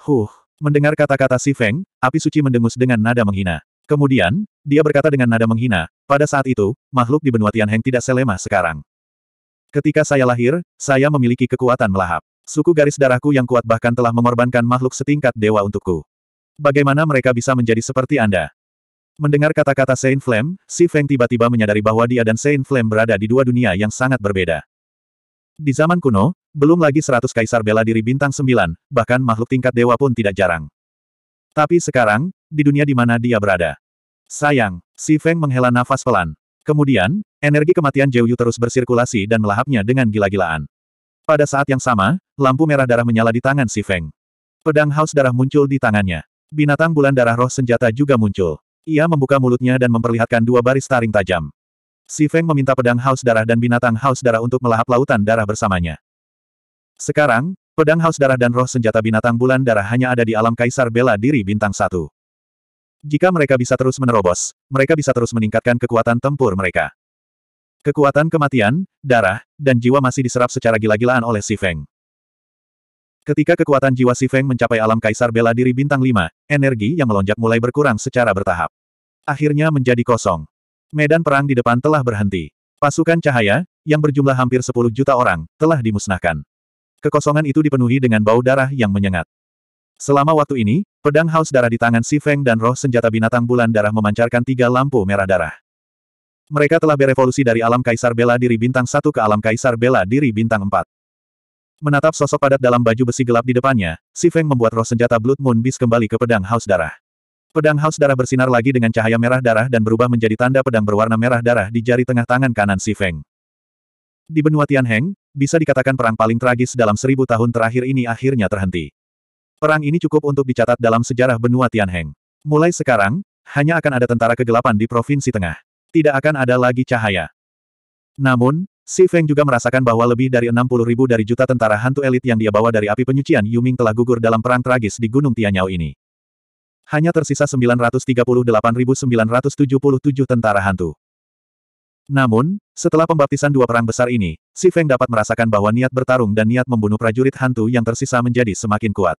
Huh, mendengar kata-kata Si Feng, api suci mendengus dengan nada menghina. Kemudian, dia berkata dengan nada menghina, pada saat itu, makhluk di benua Tianheng tidak selemah sekarang. Ketika saya lahir, saya memiliki kekuatan melahap. Suku garis darahku yang kuat bahkan telah mengorbankan makhluk setingkat dewa untukku. Bagaimana mereka bisa menjadi seperti Anda? Mendengar kata-kata Saint Flame, Si Feng tiba-tiba menyadari bahwa dia dan Saint Flame berada di dua dunia yang sangat berbeda. Di zaman kuno, belum lagi seratus kaisar bela diri bintang sembilan, bahkan makhluk tingkat dewa pun tidak jarang. Tapi sekarang, di dunia di mana dia berada. Sayang, Si Feng menghela nafas pelan. Kemudian, Energi kematian Jeyu terus bersirkulasi dan melahapnya dengan gila-gilaan. Pada saat yang sama, lampu merah darah menyala di tangan si Feng. Pedang haus darah muncul di tangannya. Binatang bulan darah roh senjata juga muncul. Ia membuka mulutnya dan memperlihatkan dua baris taring tajam. Si Feng meminta pedang haus darah dan binatang haus darah untuk melahap lautan darah bersamanya. Sekarang, pedang haus darah dan roh senjata binatang bulan darah hanya ada di alam kaisar bela diri bintang satu. Jika mereka bisa terus menerobos, mereka bisa terus meningkatkan kekuatan tempur mereka. Kekuatan kematian, darah, dan jiwa masih diserap secara gila-gilaan oleh Si Feng. Ketika kekuatan jiwa Si Feng mencapai alam kaisar bela diri bintang 5, energi yang melonjak mulai berkurang secara bertahap. Akhirnya menjadi kosong. Medan perang di depan telah berhenti. Pasukan cahaya, yang berjumlah hampir 10 juta orang, telah dimusnahkan. Kekosongan itu dipenuhi dengan bau darah yang menyengat. Selama waktu ini, pedang haus darah di tangan Si Feng dan roh senjata binatang bulan darah memancarkan tiga lampu merah darah. Mereka telah berevolusi dari alam kaisar bela diri bintang satu ke alam kaisar bela diri bintang empat. Menatap sosok padat dalam baju besi gelap di depannya, Si Feng membuat roh senjata Blood Moon Beast kembali ke pedang haus darah. Pedang haus darah bersinar lagi dengan cahaya merah darah dan berubah menjadi tanda pedang berwarna merah darah di jari tengah tangan kanan Si Feng. Di benua Tianheng, bisa dikatakan perang paling tragis dalam seribu tahun terakhir ini akhirnya terhenti. Perang ini cukup untuk dicatat dalam sejarah benua Tianheng. Mulai sekarang, hanya akan ada tentara kegelapan di Provinsi Tengah tidak akan ada lagi cahaya. Namun, Si Feng juga merasakan bahwa lebih dari 60 ribu dari juta tentara hantu elit yang dia bawa dari api penyucian Yuming telah gugur dalam perang tragis di Gunung Tianyao ini. Hanya tersisa 938.977 tentara hantu. Namun, setelah pembaptisan dua perang besar ini, Si Feng dapat merasakan bahwa niat bertarung dan niat membunuh prajurit hantu yang tersisa menjadi semakin kuat.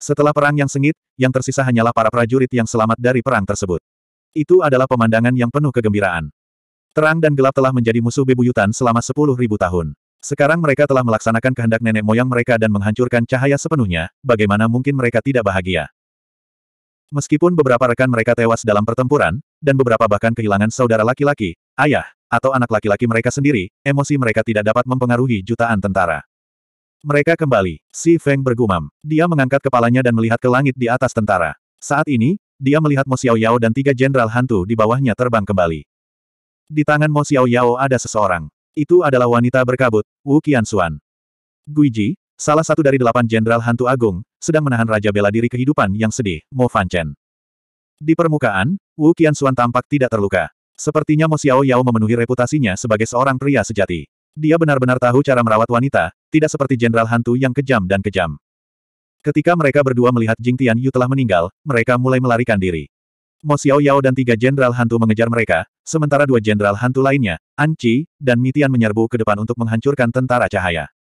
Setelah perang yang sengit, yang tersisa hanyalah para prajurit yang selamat dari perang tersebut. Itu adalah pemandangan yang penuh kegembiraan. Terang dan gelap telah menjadi musuh bebuyutan selama sepuluh ribu tahun. Sekarang mereka telah melaksanakan kehendak nenek moyang mereka dan menghancurkan cahaya sepenuhnya, bagaimana mungkin mereka tidak bahagia? Meskipun beberapa rekan mereka tewas dalam pertempuran, dan beberapa bahkan kehilangan saudara laki-laki, ayah, atau anak laki-laki mereka sendiri, emosi mereka tidak dapat mempengaruhi jutaan tentara. Mereka kembali, si Feng bergumam. Dia mengangkat kepalanya dan melihat ke langit di atas tentara. Saat ini, dia melihat Mo Yao dan tiga jenderal hantu di bawahnya terbang kembali. Di tangan Mo Yao ada seseorang. Itu adalah wanita berkabut, Wu Qianxuan. Guiji, salah satu dari delapan jenderal hantu agung, sedang menahan Raja Bela Diri kehidupan yang sedih, Mo Fanchen. Di permukaan, Wu Qianxuan tampak tidak terluka. Sepertinya Mo Yao memenuhi reputasinya sebagai seorang pria sejati. Dia benar-benar tahu cara merawat wanita, tidak seperti jenderal hantu yang kejam dan kejam. Ketika mereka berdua melihat Jing Tian Yu telah meninggal, mereka mulai melarikan diri. Mo Xiao Yao dan tiga jenderal hantu mengejar mereka, sementara dua jenderal hantu lainnya, An Qi, dan Mitian menyerbu ke depan untuk menghancurkan tentara cahaya.